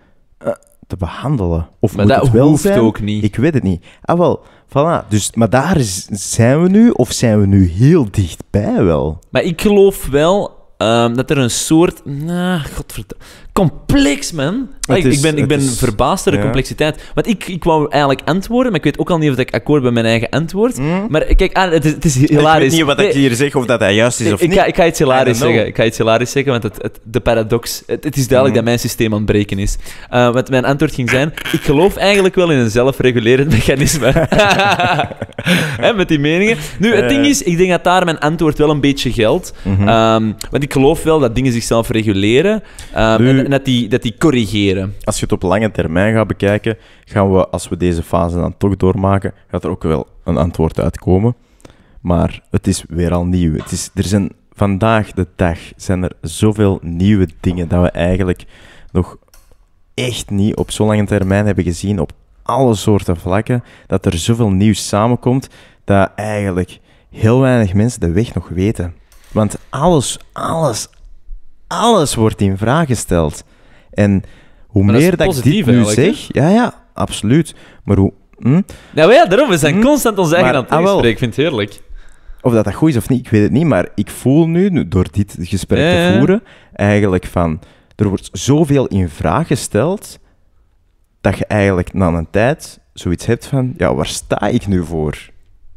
te behandelen. Of maar moet dat het wel hoeft zijn? ook niet. Ik weet het niet. Ah, wel. Voilà. Dus, maar daar zijn we nu, of zijn we nu heel dichtbij wel? Maar ik geloof wel ehm, dat er een soort... Nah, godverdomme complex, man. Ah, ik ben, ik ben verbaasd door de complexiteit. Want ik, ik wou eigenlijk antwoorden, maar ik weet ook al niet of ik akkoord ben met mijn eigen antwoord. Hmm? Maar kijk, ah, het, is, het is hilarisch. Ik weet niet wat ik hier zeg, of dat hij juist is of ik, niet. Ga, ik ga iets hilarisch zeggen. Ik ga iets hilarisch zeggen, want het, de paradox... Het, is duidelijk hmm. dat mijn systeem aan het breken is. Uh, eh, want mijn antwoord ging zijn... Ik geloof eigenlijk wel in een zelfregulerend mechanisme. Hè, met die meningen. Nu, het ding eh. is, ik denk dat daar mijn antwoord wel een beetje geldt. Mhm. Ehm, want ik geloof wel dat dingen zichzelf reguleren. Ehm, en dat die, dat die corrigeren. Als je het op lange termijn gaat bekijken, gaan we, als we deze fase dan toch doormaken, gaat er ook wel een antwoord uitkomen. Maar het is weer al nieuw. Het is, er zijn vandaag de dag zijn er zoveel nieuwe dingen dat we eigenlijk nog echt niet op zo'n lange termijn hebben gezien op alle soorten vlakken, dat er zoveel nieuws samenkomt dat eigenlijk heel weinig mensen de weg nog weten. Want alles, alles, alles wordt in vraag gesteld. En hoe meer dat, ik dit nu zeg... Ja, ja, absoluut. Maar hoe... Nou ja, daarom, we zijn hm? constant ons eigen maar, aan het ah, ik vind het heerlijk. Of dat dat goed is of niet, ik weet het niet. Maar ik voel nu, door dit gesprek te voeren, eigenlijk van... Er wordt zoveel in vraag gesteld, dat je eigenlijk na een tijd zoiets hebt van... Ja, waar sta ik nu voor?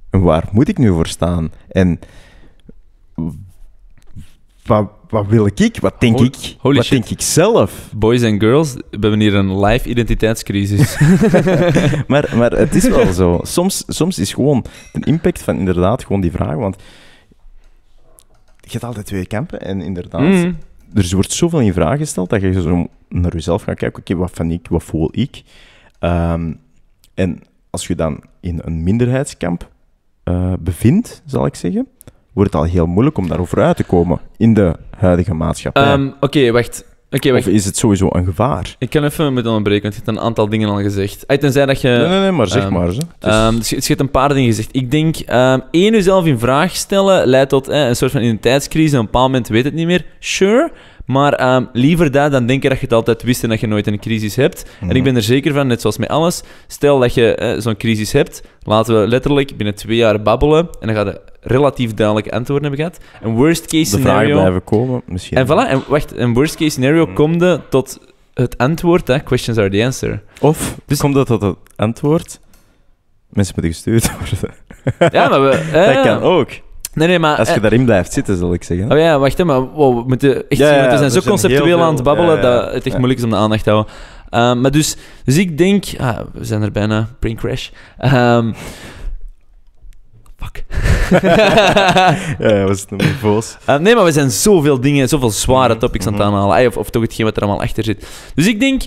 En waar moet ik nu voor staan? En... Wat, wat wil ik? Wat denk ik? wat denk ik zelf? Boys and girls, we hebben hier een live identiteitscrisis. maar, maar het is wel zo. Soms, soms is gewoon de impact van inderdaad gewoon die vraag. Want je hebt altijd twee kampen. En inderdaad, mhm. er wordt zoveel in vraag gesteld dat je zo naar jezelf gaat kijken. Oké, wat van ik? Wat voel ik? Ehm, en als je dan in een minderheidskamp eh, bevindt, zal ik zeggen wordt het al heel moeilijk om daarover uit te komen in de huidige maatschappij. Ehm, oké, wacht. Okay, wacht. Of is het sowieso een gevaar? Ik kan even met onderbreken, want je hebt een aantal dingen al gezegd. tenzij dat je... Nee, nee, nee maar zeg ehm, maar. Is... Ehm, dus je, hebt een paar dingen gezegd. Ik denk, één, jezelf in vraag stellen leidt tot een soort van identiteitscrisis. Op een bepaald moment weet het niet meer. Sure, maar liever dat dan denken dat je het altijd wist en dat je nooit een crisis hebt. En ik mhm. ben er zeker van, net zoals met alles, stel dat je zo'n crisis hebt, laten we letterlijk binnen twee jaar babbelen en dan gaat het relatief duidelijke antwoorden hebben gehad. Een worst case scenario... De blijven komen, misschien. En voilà, en wacht, een worst case scenario hmm. komde tot het antwoord, hè. Questions are the answer. Of dus... komt dat tot het antwoord? Mensen moeten gestuurd worden. Ja, maar we... dat kan ook. Nee, nee, maar, Als je eh, daarin blijft zitten, zal ik zeggen. Oh ja, wacht, maar wow, we, moeten echt, ja, we zijn zo conceptueel aan het babbelen dat het echt moeilijk is om de aandacht te houden. Ehm, maar dus, dus ik denk... Ah, we zijn er bijna. Brain crash. Ehm, fuck. ja, was Voos. Uh, eh, nee, maar we zijn zoveel dingen, zoveel zware mhm, topics aan het mhm. aanhalen. of, toch hetgeen wat er allemaal achter zit. Dus ik denk,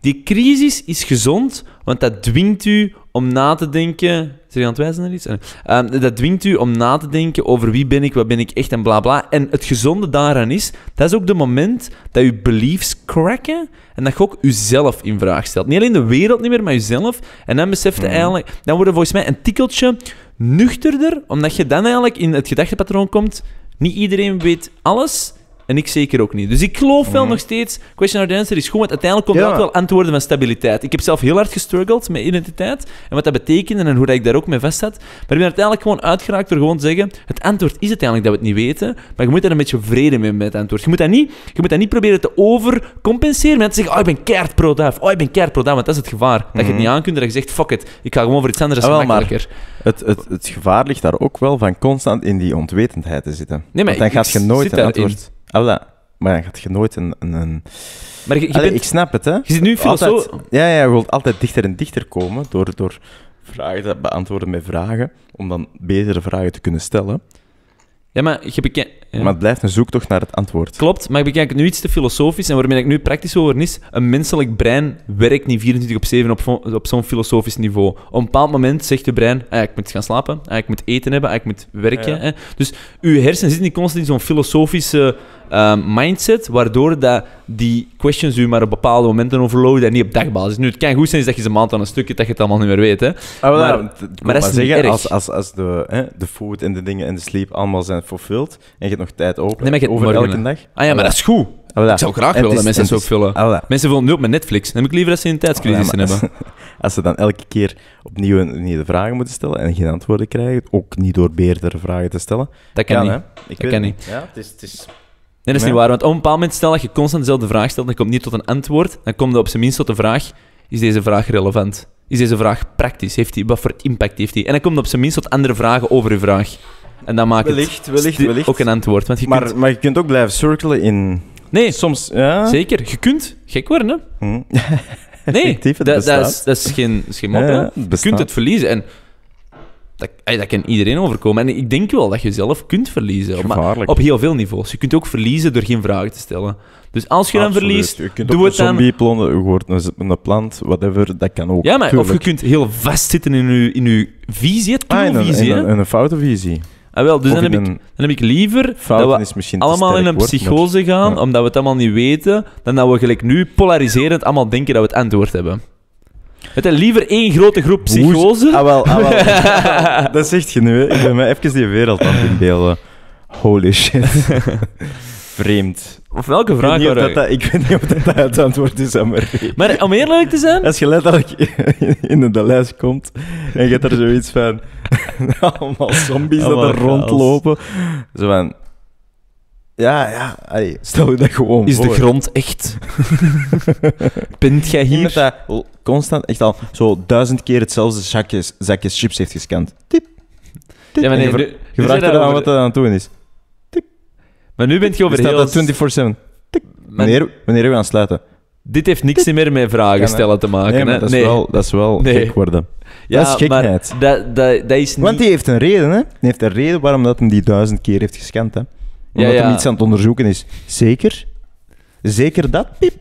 die crisis is gezond, want dat dwingt u om na te denken. Zeg je aan het wijzen naar iets? Ah, ehm, dat dwingt u om na te denken over wie ben ik, wat ben ik echt en bla bla. En het gezonde daaraan is, dat is ook de moment dat je beliefs cracken en dat je ook jezelf in vraag stelt. Niet alleen de wereld niet meer, maar jezelf. En dan beseft je mhm. eigenlijk, dan worden volgens mij een tikkeltje nuchterder, omdat je dan eigenlijk in het gedachtepatroon komt. Niet iedereen weet alles. En ik zeker ook niet. Dus ik geloof wel nog steeds, question or answer is goed, want uiteindelijk komt dat wel antwoorden van stabiliteit. Ik heb zelf heel hard gestruggeld met identiteit en wat dat betekende en hoe dat ik daar ook mee vast zat. Maar ik ben uiteindelijk gewoon uitgeraakt door gewoon te zeggen, het antwoord is uiteindelijk dat we het niet weten, maar je moet daar een beetje vrede mee met het antwoord. Je moet dat niet, je moet dat niet proberen te overcompenseren met te zeggen, oh, ik ben keihard pro oh, ik ben keihard pro duif. want dat is het gevaar. Dat je het mhm. niet aan kunt en dat je zegt, fuck it, ik ga gewoon voor iets anders, als ah, Het, het, het gevaar ligt daar ook wel van constant in die onwetendheid te zitten. Nee, maar want dan ik, gaat je nooit een antwoord... Ah, maar dan gaat je nooit een... een, een... Maar Ik snap het, hè. Je zit nu filosoof... ja, ja, je wilt altijd dichter en dichter komen door, door vragen te beantwoorden met vragen, om dan betere vragen te kunnen stellen. Ja, maar je bekijkt... Maar het blijft een zoektocht naar het antwoord. Klopt, maar ik bekijk het nu iets te filosofisch en waarmee ik nu praktisch over is, een menselijk brein werkt niet 24 op 7 op, op zo'n filosofisch niveau. Op een bepaald moment zegt je brein, ah, ik moet gaan slapen, ah, ik moet eten hebben, ik moet werken. Hè? Dus uw hersenen zitten niet constant in zo'n filosofische... Ehm, mindset, waardoor dat die questions u maar op bepaalde momenten overloaden en niet op dagbasis. Nu, het kan goed zijn dat je ze maand aan een stukje dat je het allemaal niet meer weet. Hè. Ah, maar, maar, Als, als, als de, hè, de food en de dingen en de sleep allemaal zijn vervuld en je hebt nog tijd open nee, over elke dag. Ah ja, maar dat is goed. Ah, ik zou graag willen dat mensen zo vullen. Ah, mensen vullen nu op met Netflix. Dan heb ik liever dat ze een tijdscrisis hebben. Als ze dan elke keer opnieuw een, nieuwe vragen moeten stellen en geen antwoorden krijgen, ook niet door meerdere vragen te stellen. Dat kan, niet. Hè? Ik kan niet. Ja, het is, het is Nee, dat is niet waar. Want op een bepaald moment, stel dat je constant dezelfde vraag stelt en komt niet tot een antwoord, dan komt er op zijn minst tot de vraag: is deze vraag relevant? Is deze vraag praktisch? Heeft die, wat voor impact heeft die? En dan komt op zijn minst tot andere vragen over je vraag. En dan maakt wellicht, het wellicht, wellicht. ook een antwoord. Want je maar, kunt... maar je kunt ook blijven cirkelen in. Nee, soms. Ja. Zeker. Je kunt gek worden, hè? Hm. Nee, dat, is, dat is geen, geen mop. je kunt het verliezen. En dat, dat kan iedereen overkomen. En ik denk wel dat je zelf kunt verliezen. op heel veel niveaus. Je kunt ook verliezen door geen vragen te stellen. Dus als je dan verliest, Je kunt doe een het dan... je wordt een, plant, whatever, dat kan ook. Ja, maar of je kunt heel vastzitten in je, in je visie, het ah, een, foute visie. Ah, wel, dus dan heb, ik, dan heb ik liever dat we allemaal in een psychose gaan, omdat we het allemaal niet weten, dan dat we gelijk nu polariserend allemaal denken dat we het antwoord hebben liever één grote groep psychose. Ah, wel, ah, dat zegt je nu, hè. Ik ben me even die wereld aan het inbeelden. Holy shit. Vreemd. Of welke vraag? Ik weet dat, ik weet niet of dat, het antwoord is maar. Maar om eerlijk te zijn... Als je letterlijk in de lijst komt en je hebt er zoiets van... allemaal zombies dat er rondlopen. Zo van... Ja, ja. Allee, stel je dat gewoon Is de grond echt? Pint jij hier? dat constant echt al zo duizend keer hetzelfde zakjes, zakjes chips heeft gescand. Tip. tip. Ja, maar je, nu, je vraagt er aan wat dat aan het doen is. Tip. Maar nu bent je over heel... staat dat 24-7. Wanneer, wanneer we aan sluiten? Dit heeft niks meer met vragen stellen te maken. Nee, dat, is wel, dat is wel nee. gek worden. Ja, dat is gekheid. dat, dat, dat is niet... Want hij heeft een reden, hè? Hij heeft een reden waarom dat hem die duizend keer heeft gescand, hè? Omdat ja, hem iets aan het onderzoeken is. Zeker? Zeker dat? Piep.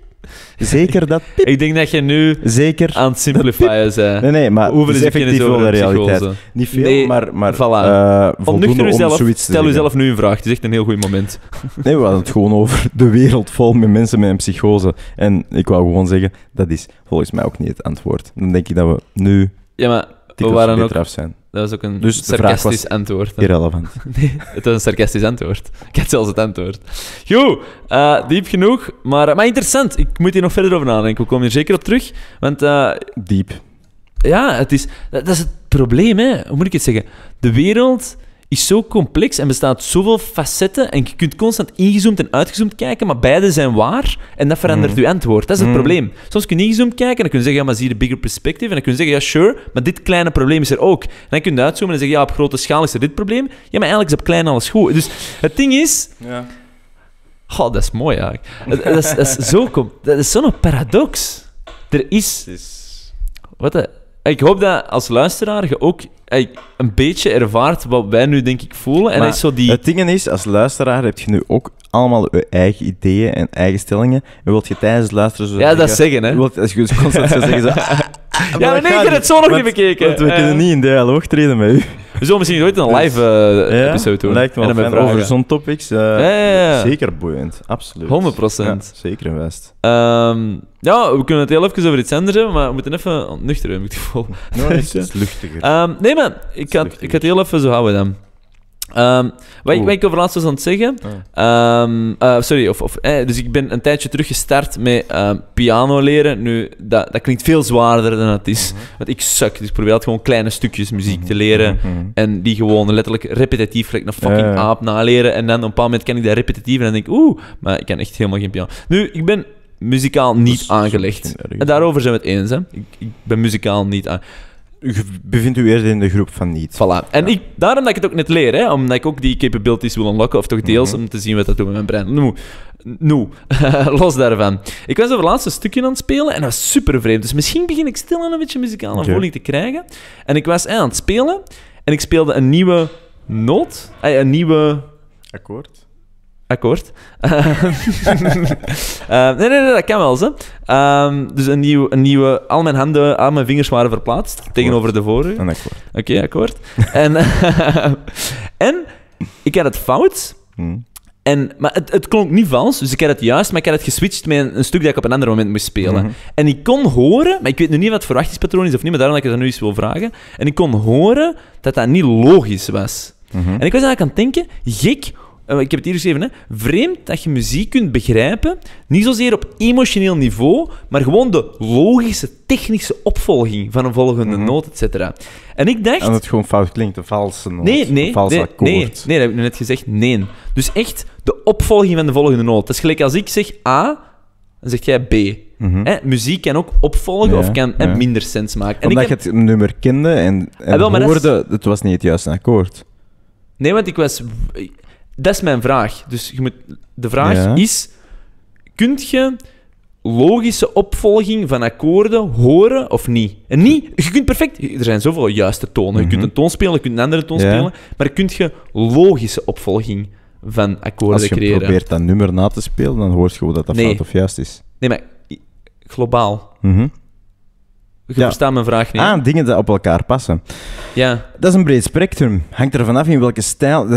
Zeker dat piep. Ik denk dat je nu Zeker aan het simplifieren bent. Nee, nee, maar Hoeveel is dus effectief wel de realiteit. Niet veel, maar, maar voilà. uh, voldoende om Stel jezelf nu een vraag, het is echt een heel goed moment. Nee, we hadden het gewoon over de wereld vol met mensen met een psychose. En ik wou gewoon zeggen, dat is volgens mij ook niet het antwoord. Dan denk ik dat we nu... Ja, maar we waren ook... Af zijn. Dat was ook een dus sarcastisch antwoord. Irrelevant. nee, het was een sarcastisch antwoord. Ik had zelfs het antwoord. Goed, eh, diep genoeg, maar, eh, maar interessant. Ik moet hier nog verder over nadenken. We komen hier zeker op terug. Want, eh, diep. Ja, het is, dat, dat, is het probleem, hè. Hoe moet ik het zeggen? De wereld is zo complex en bestaat zoveel facetten. En je kunt constant ingezoomd en uitgezoomd kijken, maar beide zijn waar. En dat verandert mm. je antwoord. Dat is het mm. probleem. Soms kun je ingezoomd kijken en dan kun je zeggen, ja, maar zie je de bigger perspective. En dan kun je zeggen, ja, sure, maar dit kleine probleem is er ook. En dan kun je uitzoomen en zeggen, ja, op grote schaal is er dit probleem. Ja, maar eigenlijk is op klein alles goed. Dus het ding is... Ja. dat is mooi eigenlijk. dat, dat, is, dat is zo'n paradox. Er is... is... Wat een ik hoop dat als luisteraar je ook eh, een beetje ervaart wat wij nu denk ik voelen. Maar zo die... Het ding is, als luisteraar heb je nu ook allemaal je eigen ideeën en eigen stellingen. En wilt je tijdens het luisteren zo... Ja, dat zeggen, hè? Wilt, als je constant ja, nee, ik het zo nog niet bekeken. Want we eh. kunnen niet in dialoog treden met u. We zullen misschien ooit een dus- live uh, episode doen. Lijkt me wel over zo'n topics. Eh, zeker boeiend, absoluut. 100 procent. zeker een ehm, ja, we kunnen het heel even over iets anders hebben, maar we moeten even nuchteren, hebben, ik het gevoel. No, het is luchtiger. Ehm, nee, man, ik kan ik het heel even zo houden dan. Um, wat, ik, over laatst was aan het zeggen. Ah. Ehm, eh, sorry, of, of eh, dus ik ben een tijdje terug gestart met ehm, piano leren. Nu, dat, dat klinkt veel zwaarder dan het is. Mhm. Want ik suk. Dus ik probeer altijd gewoon kleine stukjes muziek te mhm. leren. Mhm. En die gewoon letterlijk repetitief, gelijk een fucking aap naleren. En dan op een bepaald moment ken ik dat repetitief. En dan denk ik, oeh, maar ik kan echt helemaal geen piano. Nu, ik ben muzikaal niet aangelegd. En daarover zijn we het eens. Hè? Ik, ik ben muzikaal niet aangelegd je bevindt u eerder in de groep van niet. Voilà. En ik, daarom dat ik het ook net leer, hè, omdat ik ook die capabilities wil unlocken, of toch deels, mhm. om te zien wat dat doet met mijn brein. Nu, nu. los daarvan. Ik was over laatste stukje aan het spelen en dat was super vreemd. Dus misschien begin ik stil een beetje muzikale okay. te krijgen. En ik was aan het spelen en ik speelde een nieuwe noot, eh, een nieuwe... Akkoord? Akkoord. Ehm, ehm, nee, nee, nee, dat kan wel. Ze. Ehm, dus een, nieuw, een nieuwe... Al mijn handen, al mijn vingers waren verplaatst tegenover de vorige. u. akkoord. Oké, akkoord. en, en ik had het fout. Hmm. En, maar het, het, klonk niet vals, dus ik had het juist, maar ik had het geswitcht met een, stuk dat ik op een ander moment moest spelen. Hmm. En ik kon horen, maar ik weet nu niet wat het verwachtingspatroon is of niet, maar daarom dat ik het nu eens wil vragen. En ik kon horen dat dat niet logisch was. Hmm. En ik was eigenlijk aan het denken, gek, uh, ik heb het hier geschreven, dus hè, vreemd dat je muziek kunt begrijpen, niet zozeer op emotioneel niveau, maar gewoon de logische, technische opvolging van een volgende mhm. noot, et cetera. En ik dacht... dat het gewoon fout klinkt, een valse noot, nee, nee, een vals nee, akkoord. Nee, nee, dat heb ik net gezegd, nee. Dus echt de opvolging van de volgende noot. Dat is gelijk als ik zeg A, dan zeg jij B. Mhm. hè, muziek kan ook opvolgen of kan ja. minder sens maken. Omdat je het nummer kende en, ah, en ah, het was niet het juiste akkoord. Nee, want ik was... Dat is mijn vraag. Dus je moet, de vraag is: kunt je logische opvolging van akkoorden horen of niet? En niet, je kunt perfect, er zijn zoveel juiste tonen. Je kunt mhm. een toon spelen, je kunt een andere toon spelen, maar kun je logische opvolging van akkoorden creëren? Als je probeert dat nummer na te spelen, dan hoor je gewoon dat dat fout of juist is. Nee, maar globaal. Mhm. Je ja. verstaat mijn vraag niet. Ah, dingen die op elkaar passen. Ja. Dat is een breed spectrum. Hangt er vanaf in welke stijl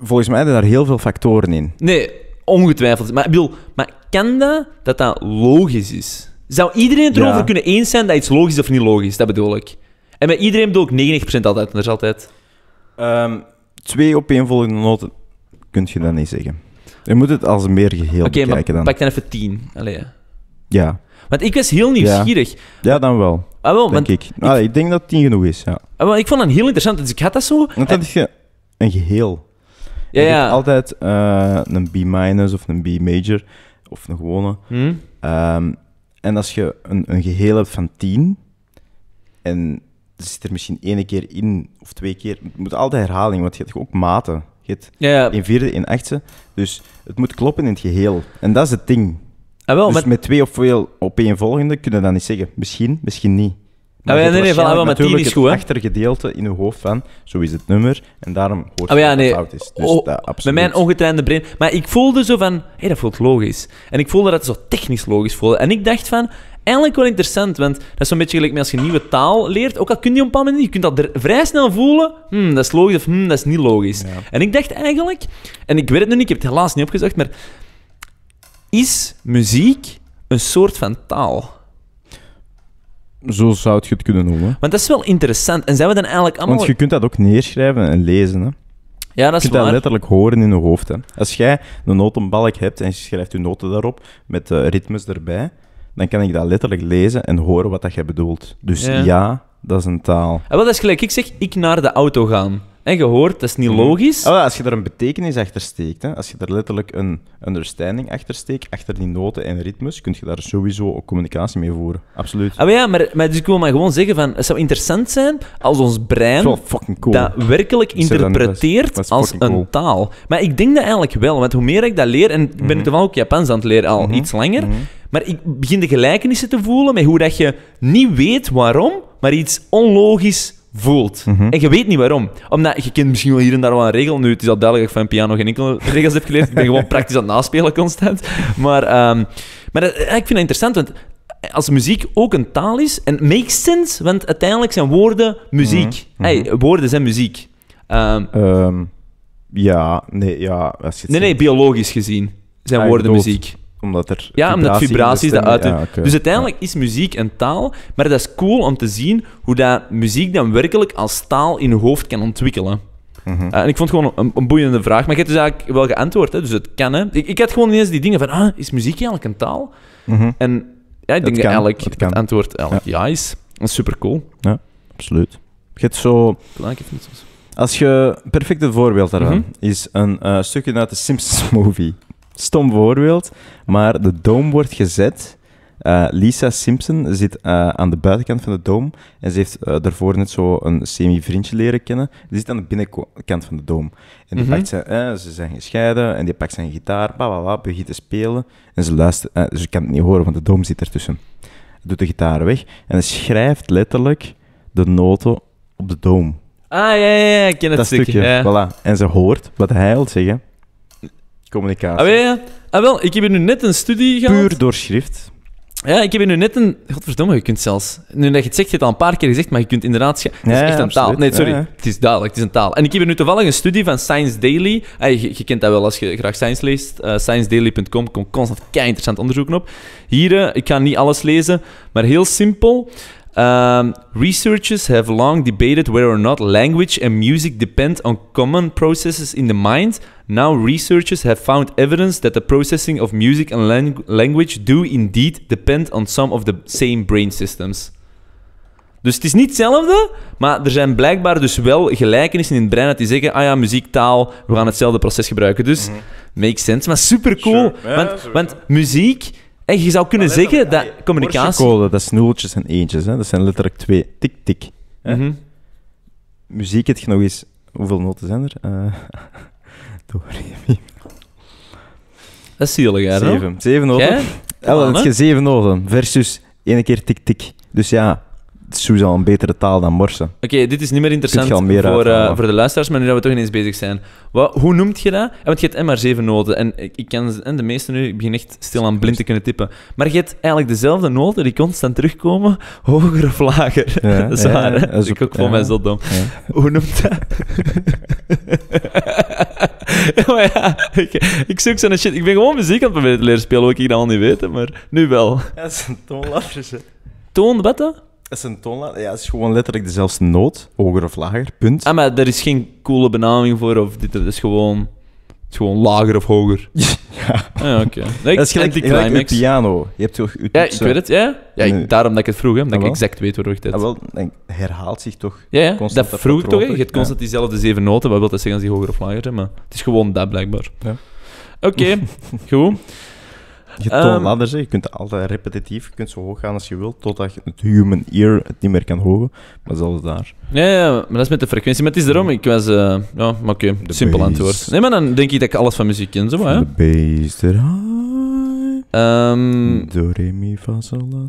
volgens mij zijn daar heel veel factoren in. Nee, ongetwijfeld. Maar ik bedoel, maar kan dat dat dat logisch is? Zou iedereen het erover kunnen eens zijn dat iets logisch is of niet logisch? Dat bedoel ik. En met iedereen bedoel ik 90% altijd. Dat is altijd... Um, twee opeenvolgende noten kun je dat niet zeggen. Je moet het als meer geheel bekijken dan. pak dan even tien Allee. Ja. Want ik was heel nieuwsgierig. Ja, dan wel. Ah, wel denk ik. Ik... Ah, ik denk dat 10 genoeg is, ja. Ah, ik vond dat heel interessant. Dus ik had dat zo... en... je een geheel. Ja, hebt ja. altijd eh, een B- of een B-major of een gewone. Hmm? Ehm, en als je een, een geheel hebt van 10 en er zit er misschien één keer in of twee keer, het moet altijd herhaling, want je hebt ook maten. Je hebt in vierde, in achtste. Dus het moet kloppen in het geheel. En dat is het ding. Ah, wel, dus met... twee of veel opeenvolgende kunnen je dat niet zeggen. Misschien, misschien niet. Maar ah, ja, nee, nee, met Het achtergedeelte in uw hoofd van, zo is het nummer, en daarom hoort ah, dat het fout is. Dus oh, Met mijn ongetrainde brein. Maar ik voelde zo van, hé, hey, dat voelt logisch. En ik voelde dat het zo technisch logisch voelde. En ik dacht van, eigenlijk wel interessant, want dat is zo'n beetje gelijk met als je nieuwe taal leert. Ook al kun je op een paar niet, je kunt dat vrij snel voelen, hmm, dat is logisch of hmm, dat is niet logisch. En ik dacht eigenlijk, en ik weet het nu niet, ik heb het helaas niet opgezocht, maar is muziek een soort van taal? Zo zou je het kunnen noemen. Want dat is wel interessant. En zijn we dan eigenlijk allemaal... Want je kunt dat ook neerschrijven en lezen, hè. Ja, dat is je kunt dat letterlijk horen in je hoofd. Hè. Als jij een notenbalk hebt en je schrijft je noten daarop met eh, ritmes erbij, dan kan ik dat letterlijk lezen en horen wat dat jij bedoelt. Dus ja, dat is een taal. En ah, wat is gelijk, ik zeg ik naar de auto gaan en gehoord, dat is niet mhm. logisch. Oh, als je er een betekenis achter steekt, hè, als je er letterlijk een understanding achter steekt, achter die noten en ritmes, kun je daar sowieso ook communicatie mee voeren. Absoluut. Ah, maar ja, maar, dus ik wil maar gewoon zeggen van, het zou interessant zijn als ons brein dat, werkelijk interpreteert als een taal. Maar ik denk dat eigenlijk wel, want hoe meer ik dat leer, en ik ben mm -hmm. wel ook Japans aan het leren al mhm. iets langer, mhm. maar ik begin de gelijkenissen te voelen met hoe dat je niet weet waarom, maar iets onlogisch voelt. Mhm. En je weet niet waarom. Omdat je kent misschien wel hier en daar wel een regel. Nu, het is al duidelijk dat ik van piano geen enkele regels heb geleerd. Ik ben gewoon praktisch aan het naspelen constant. Maar, ehm, maar eh, ik vind dat interessant, want als muziek ook een taal is, en makes sense, want uiteindelijk zijn woorden muziek. Mm hey, mhm. woorden zijn muziek. Ehm, ehm, ja, nee, ja. Als je nee, nee, biologisch gezien zijn woorden muziek omdat er ja, omdat vibraties dat uit. Dus uiteindelijk is muziek een taal, maar dat is cool om te zien hoe dat muziek dan werkelijk als taal in je hoofd kan ontwikkelen. Mhm. Eh, en ik vond het gewoon een, een, boeiende vraag, maar je hebt dus eigenlijk wel geantwoord, hè? dus het kan. Hè? Ik, ik had gewoon ineens die dingen van, ah, is muziek eigenlijk een taal? Mhm. En ja, ik denk eigenlijk het, antwoord eigenlijk ja. is. Dat is super cool. Ja, absoluut. Je hebt zo... Als je... Perfecte voorbeeld daarvan mhm. is een eh, stukje uit de Simpsons movie. Stom voorbeeld. Maar de doom wordt gezet. Eh, Lisa Simpson zit eh, aan de buitenkant van de doom. En ze heeft eh, daarvoor net zo een semi-vriendje leren kennen. Die zit aan de binnenkant van de doom. En die mm pakt ze zijn gescheiden. En die pakt zijn gitaar. Bababa, begint te spelen. En ze luistert. ze kan het niet horen, want de doom zit ertussen. Doet de gitaar weg. En schrijft letterlijk de noten op de doom. Ah, ja, ja, ja, ik ken het dat stukje. En ze hoort wat hij wil zeggen. Communicatie. Ah, ja, ah, wel, ik heb nu net een studie gehad. Puur door schrift. Ja, ik heb nu net een... Godverdomme, je kunt zelfs... Nu dat je het zegt, je hebt het al een paar keer gezegd, maar je kunt inderdaad... Het is echt een taal. Nee, sorry. Het is duidelijk, het is een taal. En ik heb nu toevallig een studie van Science Daily. Ah, je, kent dat wel als je graag science leest. Uh, eh, ScienceDaily.com komt constant kei interessant onderzoek op. Hier, eh, ik ga niet alles lezen, maar heel simpel. Ehm, researchers have long debated whether or not language and music depend on common processes in the mind. Now, researchers have found evidence that the processing of music and language do indeed depend on some of the same brain systems. Dus het is niet hetzelfde, maar er zijn blijkbaar dus wel gelijkenissen in het brein dat die zeggen: ah ja, muziek, taal, we gaan hetzelfde proces gebruiken. Dus mhm. makes sense, maar super cool. want, want muziek en je zou kunnen zeggen dat, dat communicatie... Code, dat is nulletjes en eentjes. Hè? Dat zijn letterlijk twee. Tik, tik. Mhm. Muziek heb je nog eens... Hoeveel noten zijn er? Uh, door Dat is zielig, hè? Zeven. Zeven noten. Ellen, het je zeven noten versus één keer tik, tik. Dus ja, Sowieso al een betere taal dan Morse. Oké, dit is niet meer interessant voor, eh, voor de luisteraars, maar nu dat we toch ineens bezig zijn. Wat, hoe noemt je dat? Eh, want je hebt maar zeven noten. En ik, ik kan en eh, de meeste nu, ik begin echt stil aan blind te kunnen tippen. Maar je hebt eigenlijk dezelfde noten die constant terugkomen, hoger of lager. Ja, dat is waar, dat is ik ook voor mij zo dom. Hoe noemt dat? maar oh ja, ik, zoek zoek zo'n shit. Ik ben gewoon muziek aan het proberen te leren spelen, wat ik dan al niet weten, maar nu wel. dat is een toonladder, Toon wat dan? is een toonlaag. Ja, het is gewoon letterlijk dezelfde noot. Hoger of lager, punt. Ah, maar er is geen coole benaming voor of dit. Het is gewoon, gewoon lager of hoger. ja. Ah, ja oké. Dat is gelijk, die piano. Je hebt toch... ja, ik weet het, ja. ja daarom dat ik het vroeg, hè, omdat ik ah, exact weet waar ik dit... Ja, ah, wel, herhaalt zich toch ja, ja. constant dat vroeg ik toch, Je hebt constant diezelfde zeven noten. Wat wil dat zeggen als die hoger of lager hè? Maar het is gewoon dat, blijkbaar. Ja. Oké, okay. goed. Je ehm, toonladder, um, je kunt altijd repetitief, je kunt zo hoog gaan als je wilt, totdat je het human ear het niet meer kan hogen. Maar zelfs daar. Ja, maar dat is met de frequentie. Maar het is daarom, ik was... Eh, ja, maar oké, simpel antwoord. Nee, maar dan denk ik dat ik alles van muziek ken, zo maar. De Um, do, re, mi, fa, la,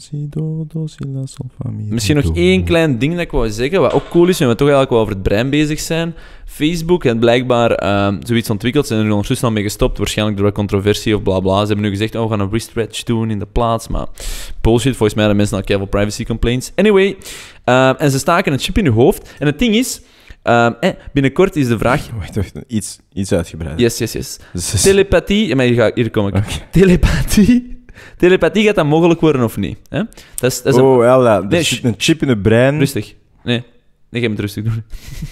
Misschien nog één klein ding dat ik wou zeggen, wat ook cool is, en we toch eigenlijk wel over het brein bezig zijn. Facebook heeft blijkbaar ehm, zoiets ontwikkeld, zijn er ondertussen al mee gestopt, waarschijnlijk door een controversie of bla bla. Ze hebben nu gezegd, oh, we gaan een wristwatch doen in de plaats, maar bullshit, volgens mij hebben mensen al keihard privacy complaints. Anyway, ehm, en ze staken een chip in hun hoofd, en het ding is... Um, eh, binnenkort is de vraag... Wacht, wacht iets, iets uitgebreid. Yes, yes, yes. Dus telepathie... maar hier, kom ik. Telepathie... Telepathie gaat dat mogelijk worden of niet? Hè? Dat is, dat is oh, een... ja, zit een chip in het brein. Rustig. Nee. Nee, jij het rustig doen.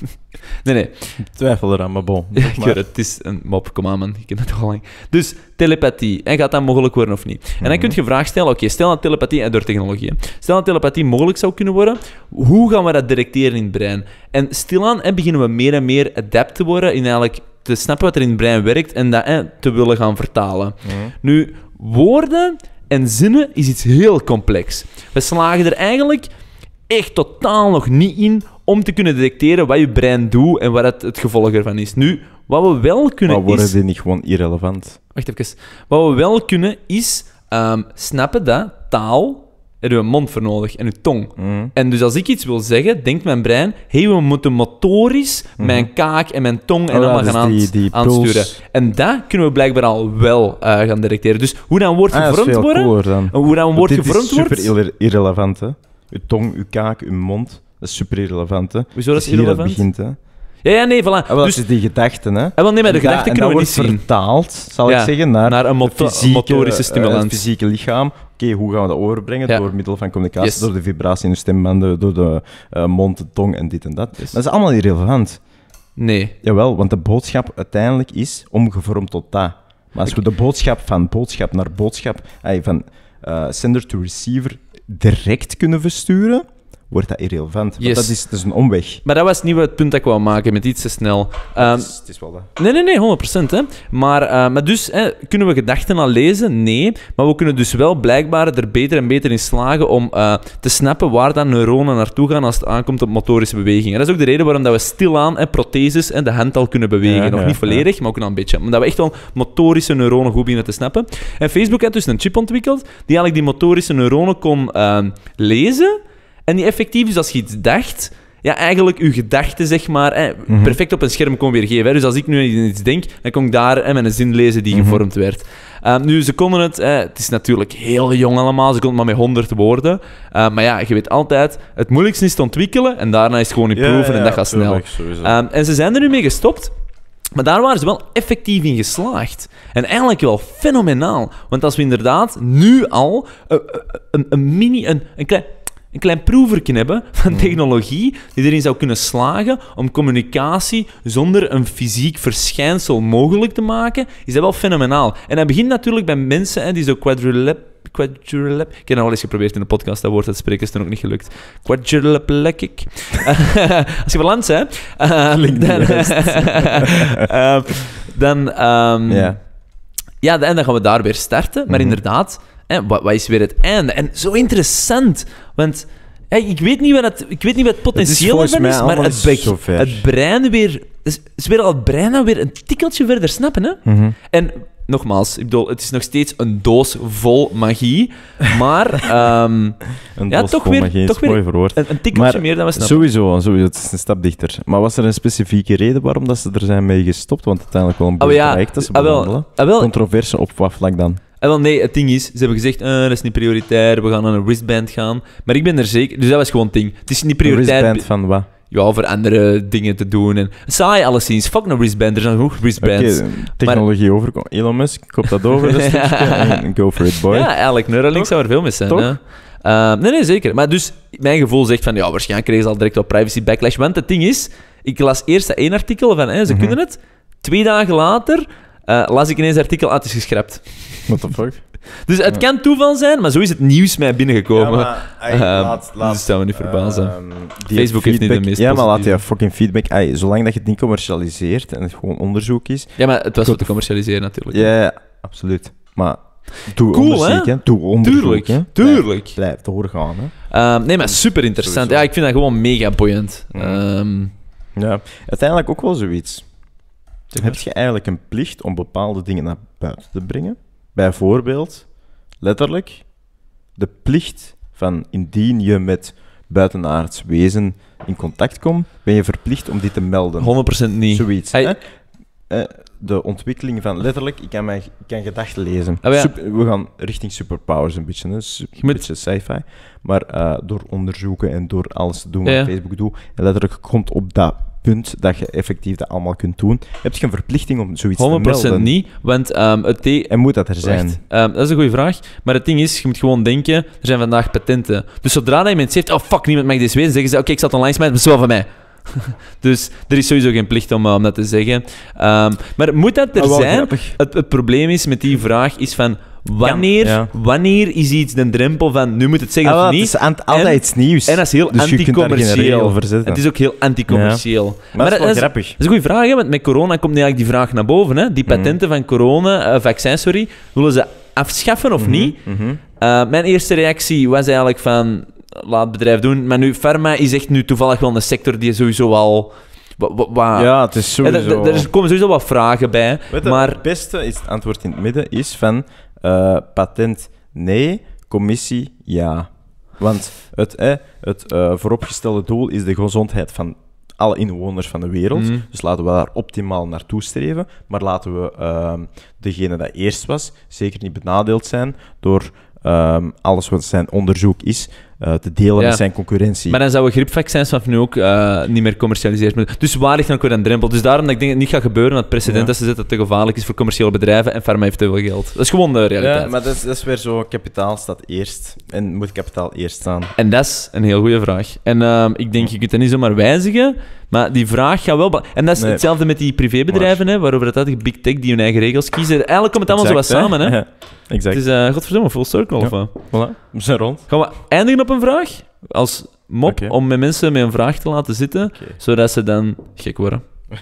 nee, nee. Ik twijfel eraan, maar bon. Ja, maar. Het, is een mop, kom aan man, ik ken het al lang. Dus, telepathie, en gaat dat mogelijk worden of niet? En dan mhm. kun je vraag stellen, oké, stel dat telepathie, en door technologie, stel dat telepathie mogelijk zou kunnen worden, hoe gaan we dat directeren in het brein? En stilaan en beginnen we meer en meer adept te worden in eigenlijk te snappen wat er in het brein werkt en dat en te willen gaan vertalen. Mhm. Nu, woorden en zinnen is iets heel complex. We slagen er eigenlijk echt totaal nog niet in om te kunnen detecteren wat je brein doet en wat het, het gevolg ervan is. Nu, wat we wel kunnen maar worden ze niet gewoon irrelevant? Wacht even. Wat we wel kunnen is ehm, snappen dat taal er een mond voor nodig en uw tong. Mm. En dus als ik iets wil zeggen, denkt mijn brein: hé, hey, we moeten motorisch mm-hmm. mijn kaak en mijn tong en oh allemaal dus gaan die, die aansturen. En dat kunnen we blijkbaar al wel eh, gaan detecteren. Dus hoe dan wordt ah, gevormd worden, hoe dan een woord gevormd is super irrelevant, hè? Je tong, uw kaak, uw mond. Dat is super irrelevant, hè. Hoezo, dat is irrelevant? begint, hè. Ja, ja, nee, voilà. Ah, dus, is die gedachten, hè? Ah, en dan neem de gedachten kunnen vertaald, zal ik zeggen, naar, een, fysieke, een motorische eh, stimulans. het fysieke lichaam. Oké, hoe gaan we dat overbrengen? Door middel van communicatie, door de vibratie in de stembanden, door de eh, mond, de tong en dit en dat. dat is allemaal irrelevant. Nee. Jawel, want de boodschap uiteindelijk is omgevormd tot dat. Maar als we de boodschap van boodschap naar boodschap, van eh, sender to receiver, direct kunnen versturen wordt dat irrelevant. Yes. Dat, is, een omweg. Maar dat was niet het punt dat ik wou maken met iets te snel. Ehm, het, is, wel dat. Nee, nee, nee, 100%. Hè. Maar, eh, maar dus, hè, kunnen we gedachten al lezen? Nee. Maar we kunnen dus wel blijkbaar er beter en beter in slagen om eh, te snappen waar dan neuronen naartoe gaan als het aankomt op motorische bewegingen. En dat is ook de reden waarom dat we stilaan en protheses en de hand al kunnen bewegen. Nog niet volledig, maar ook een beetje. Maar dat we echt wel motorische neuronen goed beginnen te snappen. En Facebook heeft dus een chip ontwikkeld die eigenlijk die motorische neuronen kon ehm, lezen. En die effectief, is dus als je iets dacht, ja, eigenlijk uw gedachten, zeg maar, hè, mhm. perfect op een scherm kon weergeven. Dus als ik nu iets denk, dan kon ik daar hè, zin lezen die mhm. gevormd werd. Ehm, nu, ze konden het, het is natuurlijk heel jong allemaal, ze konden maar met honderd woorden. Ehm, maar ja, je weet altijd, het moeilijkste is te ontwikkelen en daarna is het gewoon in proeven en dat gaat snel. Ehm, en ze zijn er nu mee gestopt. Maar daar waren ze wel effectief in geslaagd. En eigenlijk wel fenomenaal. Want als we inderdaad nu al een, eh, eh, een, een mini, een, een klein een klein proeverknippen hebben van hmm. technologie die erin zou kunnen slagen om communicatie zonder een fysiek verschijnsel mogelijk te maken, is dat wel fenomenaal. En dat begint natuurlijk bij mensen hè, die zo quadrilab Ik heb dat al eens geprobeerd in de podcast, dat woord dat spreken is toen ook niet gelukt. Quadrileplekic. Als je balans hebt, uh, dan, ehm, dan ehm, ja, en dan gaan we daar weer starten. Maar mhm. inderdaad, en wat, is weer het einde? En zo interessant, want... ik, weet niet wat het, ik weet niet wat potentieel ervan is, maar het, het, brein weer... Is, is weer al het brein dan weer een tikkeltje verder snappen, hè? Mhm. En nogmaals, ik bedoel, het is nog steeds een doos vol magie, maar... Um, ja, toch weer, toch weer verwoord. Een, tikkeltje maar meer dan we snappen. Sowieso, sowieso, het is een stap dichter. Maar was er een specifieke reden waarom dat ze er zijn mee gestopt? Want uiteindelijk wel een ah, beetje oh, ja, dat ze ah, ah, wel, Controverse op wat vlak dan? En eh, nee, het ding is, ze hebben gezegd, eh, dat is niet prioritair, we gaan naar een wristband gaan. Maar ik ben er zeker, dus dat was gewoon het ding. Het is niet prioritair. Wristband van wat? Ja, voor andere dingen te doen. En, saai alleszins, fuck een wristband, er zijn genoeg wristbands. technologie overkomt. Elon Musk, koop dat over, dat go for it, boy. Ja, eigenlijk, Neuralink zou er veel mis zijn. ja. Eh, nee, nee, zeker. Maar dus, mijn gevoel zegt van, ja, waarschijnlijk krijgen ze al direct op privacy backlash. Want het ding is, ik las eerst dat één artikel van, ze mhm. kunnen het. Twee dagen later uh, las ik ineens artikel, ah, het is geschrapt. What the fuck? Dus het kan toeval zijn, maar zo is het nieuws mij binnengekomen. Ja, maar, uh, laat, dus laat, we niet verbazen. Ehm, Facebook heeft niet de meest Ja, maar laat je fucking feedback... zolang dat je het niet commercialiseert en het gewoon onderzoek is... Ja, maar het was wat te commercialiseren natuurlijk. Ja, absoluut. Maar doe cool, onderzoek, hè? Doe onderzoek, Tuurlijk, hè? tuurlijk. Blijf, doorgaan, hè? Ehm, nee, maar super interessant. Ja, ik vind dat gewoon mega boeiend. Mm. Um, ja, uiteindelijk ook wel zoiets. Heb je eigenlijk een plicht om bepaalde dingen naar buiten te brengen? Bijvoorbeeld, letterlijk, de plicht van indien je met buitenaards wezen in contact komt, ben je verplicht om dit te melden. 100% niet. Zoiets. Hè? Eh, de ontwikkeling van letterlijk, ik kan, mijn, ik kan gedachten lezen. Ah, we gaan richting superpowers een beetje, hè. een beetje sci-fi. Maar eh, door onderzoeken en door alles te doen wat Facebook doet, letterlijk komt op dat dat je effectief dat allemaal kunt doen. Heb je een verplichting om zoiets te 100% niet, want ehm, het En moet dat er zijn? Ehm, dat is een goede vraag. Maar het ding is, je moet gewoon denken, er zijn vandaag patenten. Dus zodra je iemand zegt, oh fuck, niemand mag dit weten, zeggen ze, oké, ik zat online maar het is wel van mij. dus er is sowieso geen plicht om, eh, dat te zeggen. Ehm, maar moet dat er ah, zijn? het probleem is met die vraag, is van Wanneer, wanneer is iets de drempel van nu moet het zeggen ah, of niet? Het is altijd iets nieuws. En dat is heel dus anticommercieel. Het is ook heel anticommercieel. Ja. Maar, dat is wel grappig. dat is een goede vraag, hè, want met corona komt eigenlijk die vraag naar boven. Hè? Die mhm. patenten van corona, uh, vaccins, sorry, willen ze afschaffen of mhm, niet? Mm-hmm. mijn eerste reactie was eigenlijk van laat het bedrijf doen. Maar nu, pharma is echt nu toevallig wel een sector die sowieso al... ja, het is eh, sowieso... Er, er, komen sowieso wat vragen bij, maar... Het beste is, het antwoord in het midden is van... Eh, patent nee, commissie ja. Want het, eh, het vooropgestelde doel is de gezondheid van alle inwoners van de wereld. Mhm. Dus laten we daar optimaal naartoe streven. Maar laten we uh, degene dat eerst was zeker niet benadeeld zijn door ehm, alles wat zijn onderzoek is. Eh, te delen met zijn concurrentie. Maar dan zouden griepvaccins vanaf nu ook eh, niet meer commercialiseerd moeten Dus waar ligt dan ook weer een drempel? Dus daarom dat ik denk dat het niet gaat gebeuren, dat precedent dat ze zetten dat te gevaarlijk is voor commerciële bedrijven en pharma heeft te veel geld. Dat is gewoon de realiteit. Ja, maar dat is, weer zo, kapitaal staat eerst. En moet kapitaal eerst staan? En dat is een heel goede vraag. En ehm, ik denk, je kunt dat niet zomaar wijzigen, maar die vraag gaat wel... En dat is hetzelfde met die privébedrijven, hè, waarover dat uit, big tech die hun eigen regels kiezen. Eigenlijk komt het allemaal zo wat samen, hè? exact. Het is, eh, godverdomme, full circle, of Voilà, we zijn rond. Gaan we eindigen op een vraag als mop om met mensen met een vraag te laten zitten, zodat ze dan gek worden.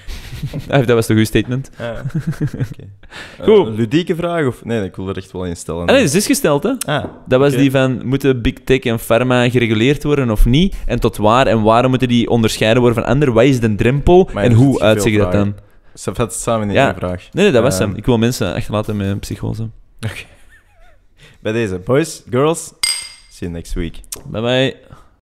Ah, dat was toch goed statement? Eh, goed. ludieke vraag? Of... Nee, ik wil er echt wel in stellen. Ah, is gesteld, hè? Ah, dat was die van, moeten big tech en pharma gereguleerd worden of niet? En tot waar? En waarom moeten die onderscheiden worden van anderen? Wat is de drempel? en hoe uitziet dat dan? Ze het samen in ja. één vraag. Nee, dat was ehm, hem. Ik wil mensen echt laten met psychose. Oké. Bij deze. Boys, girls, See you next week. Bye bye.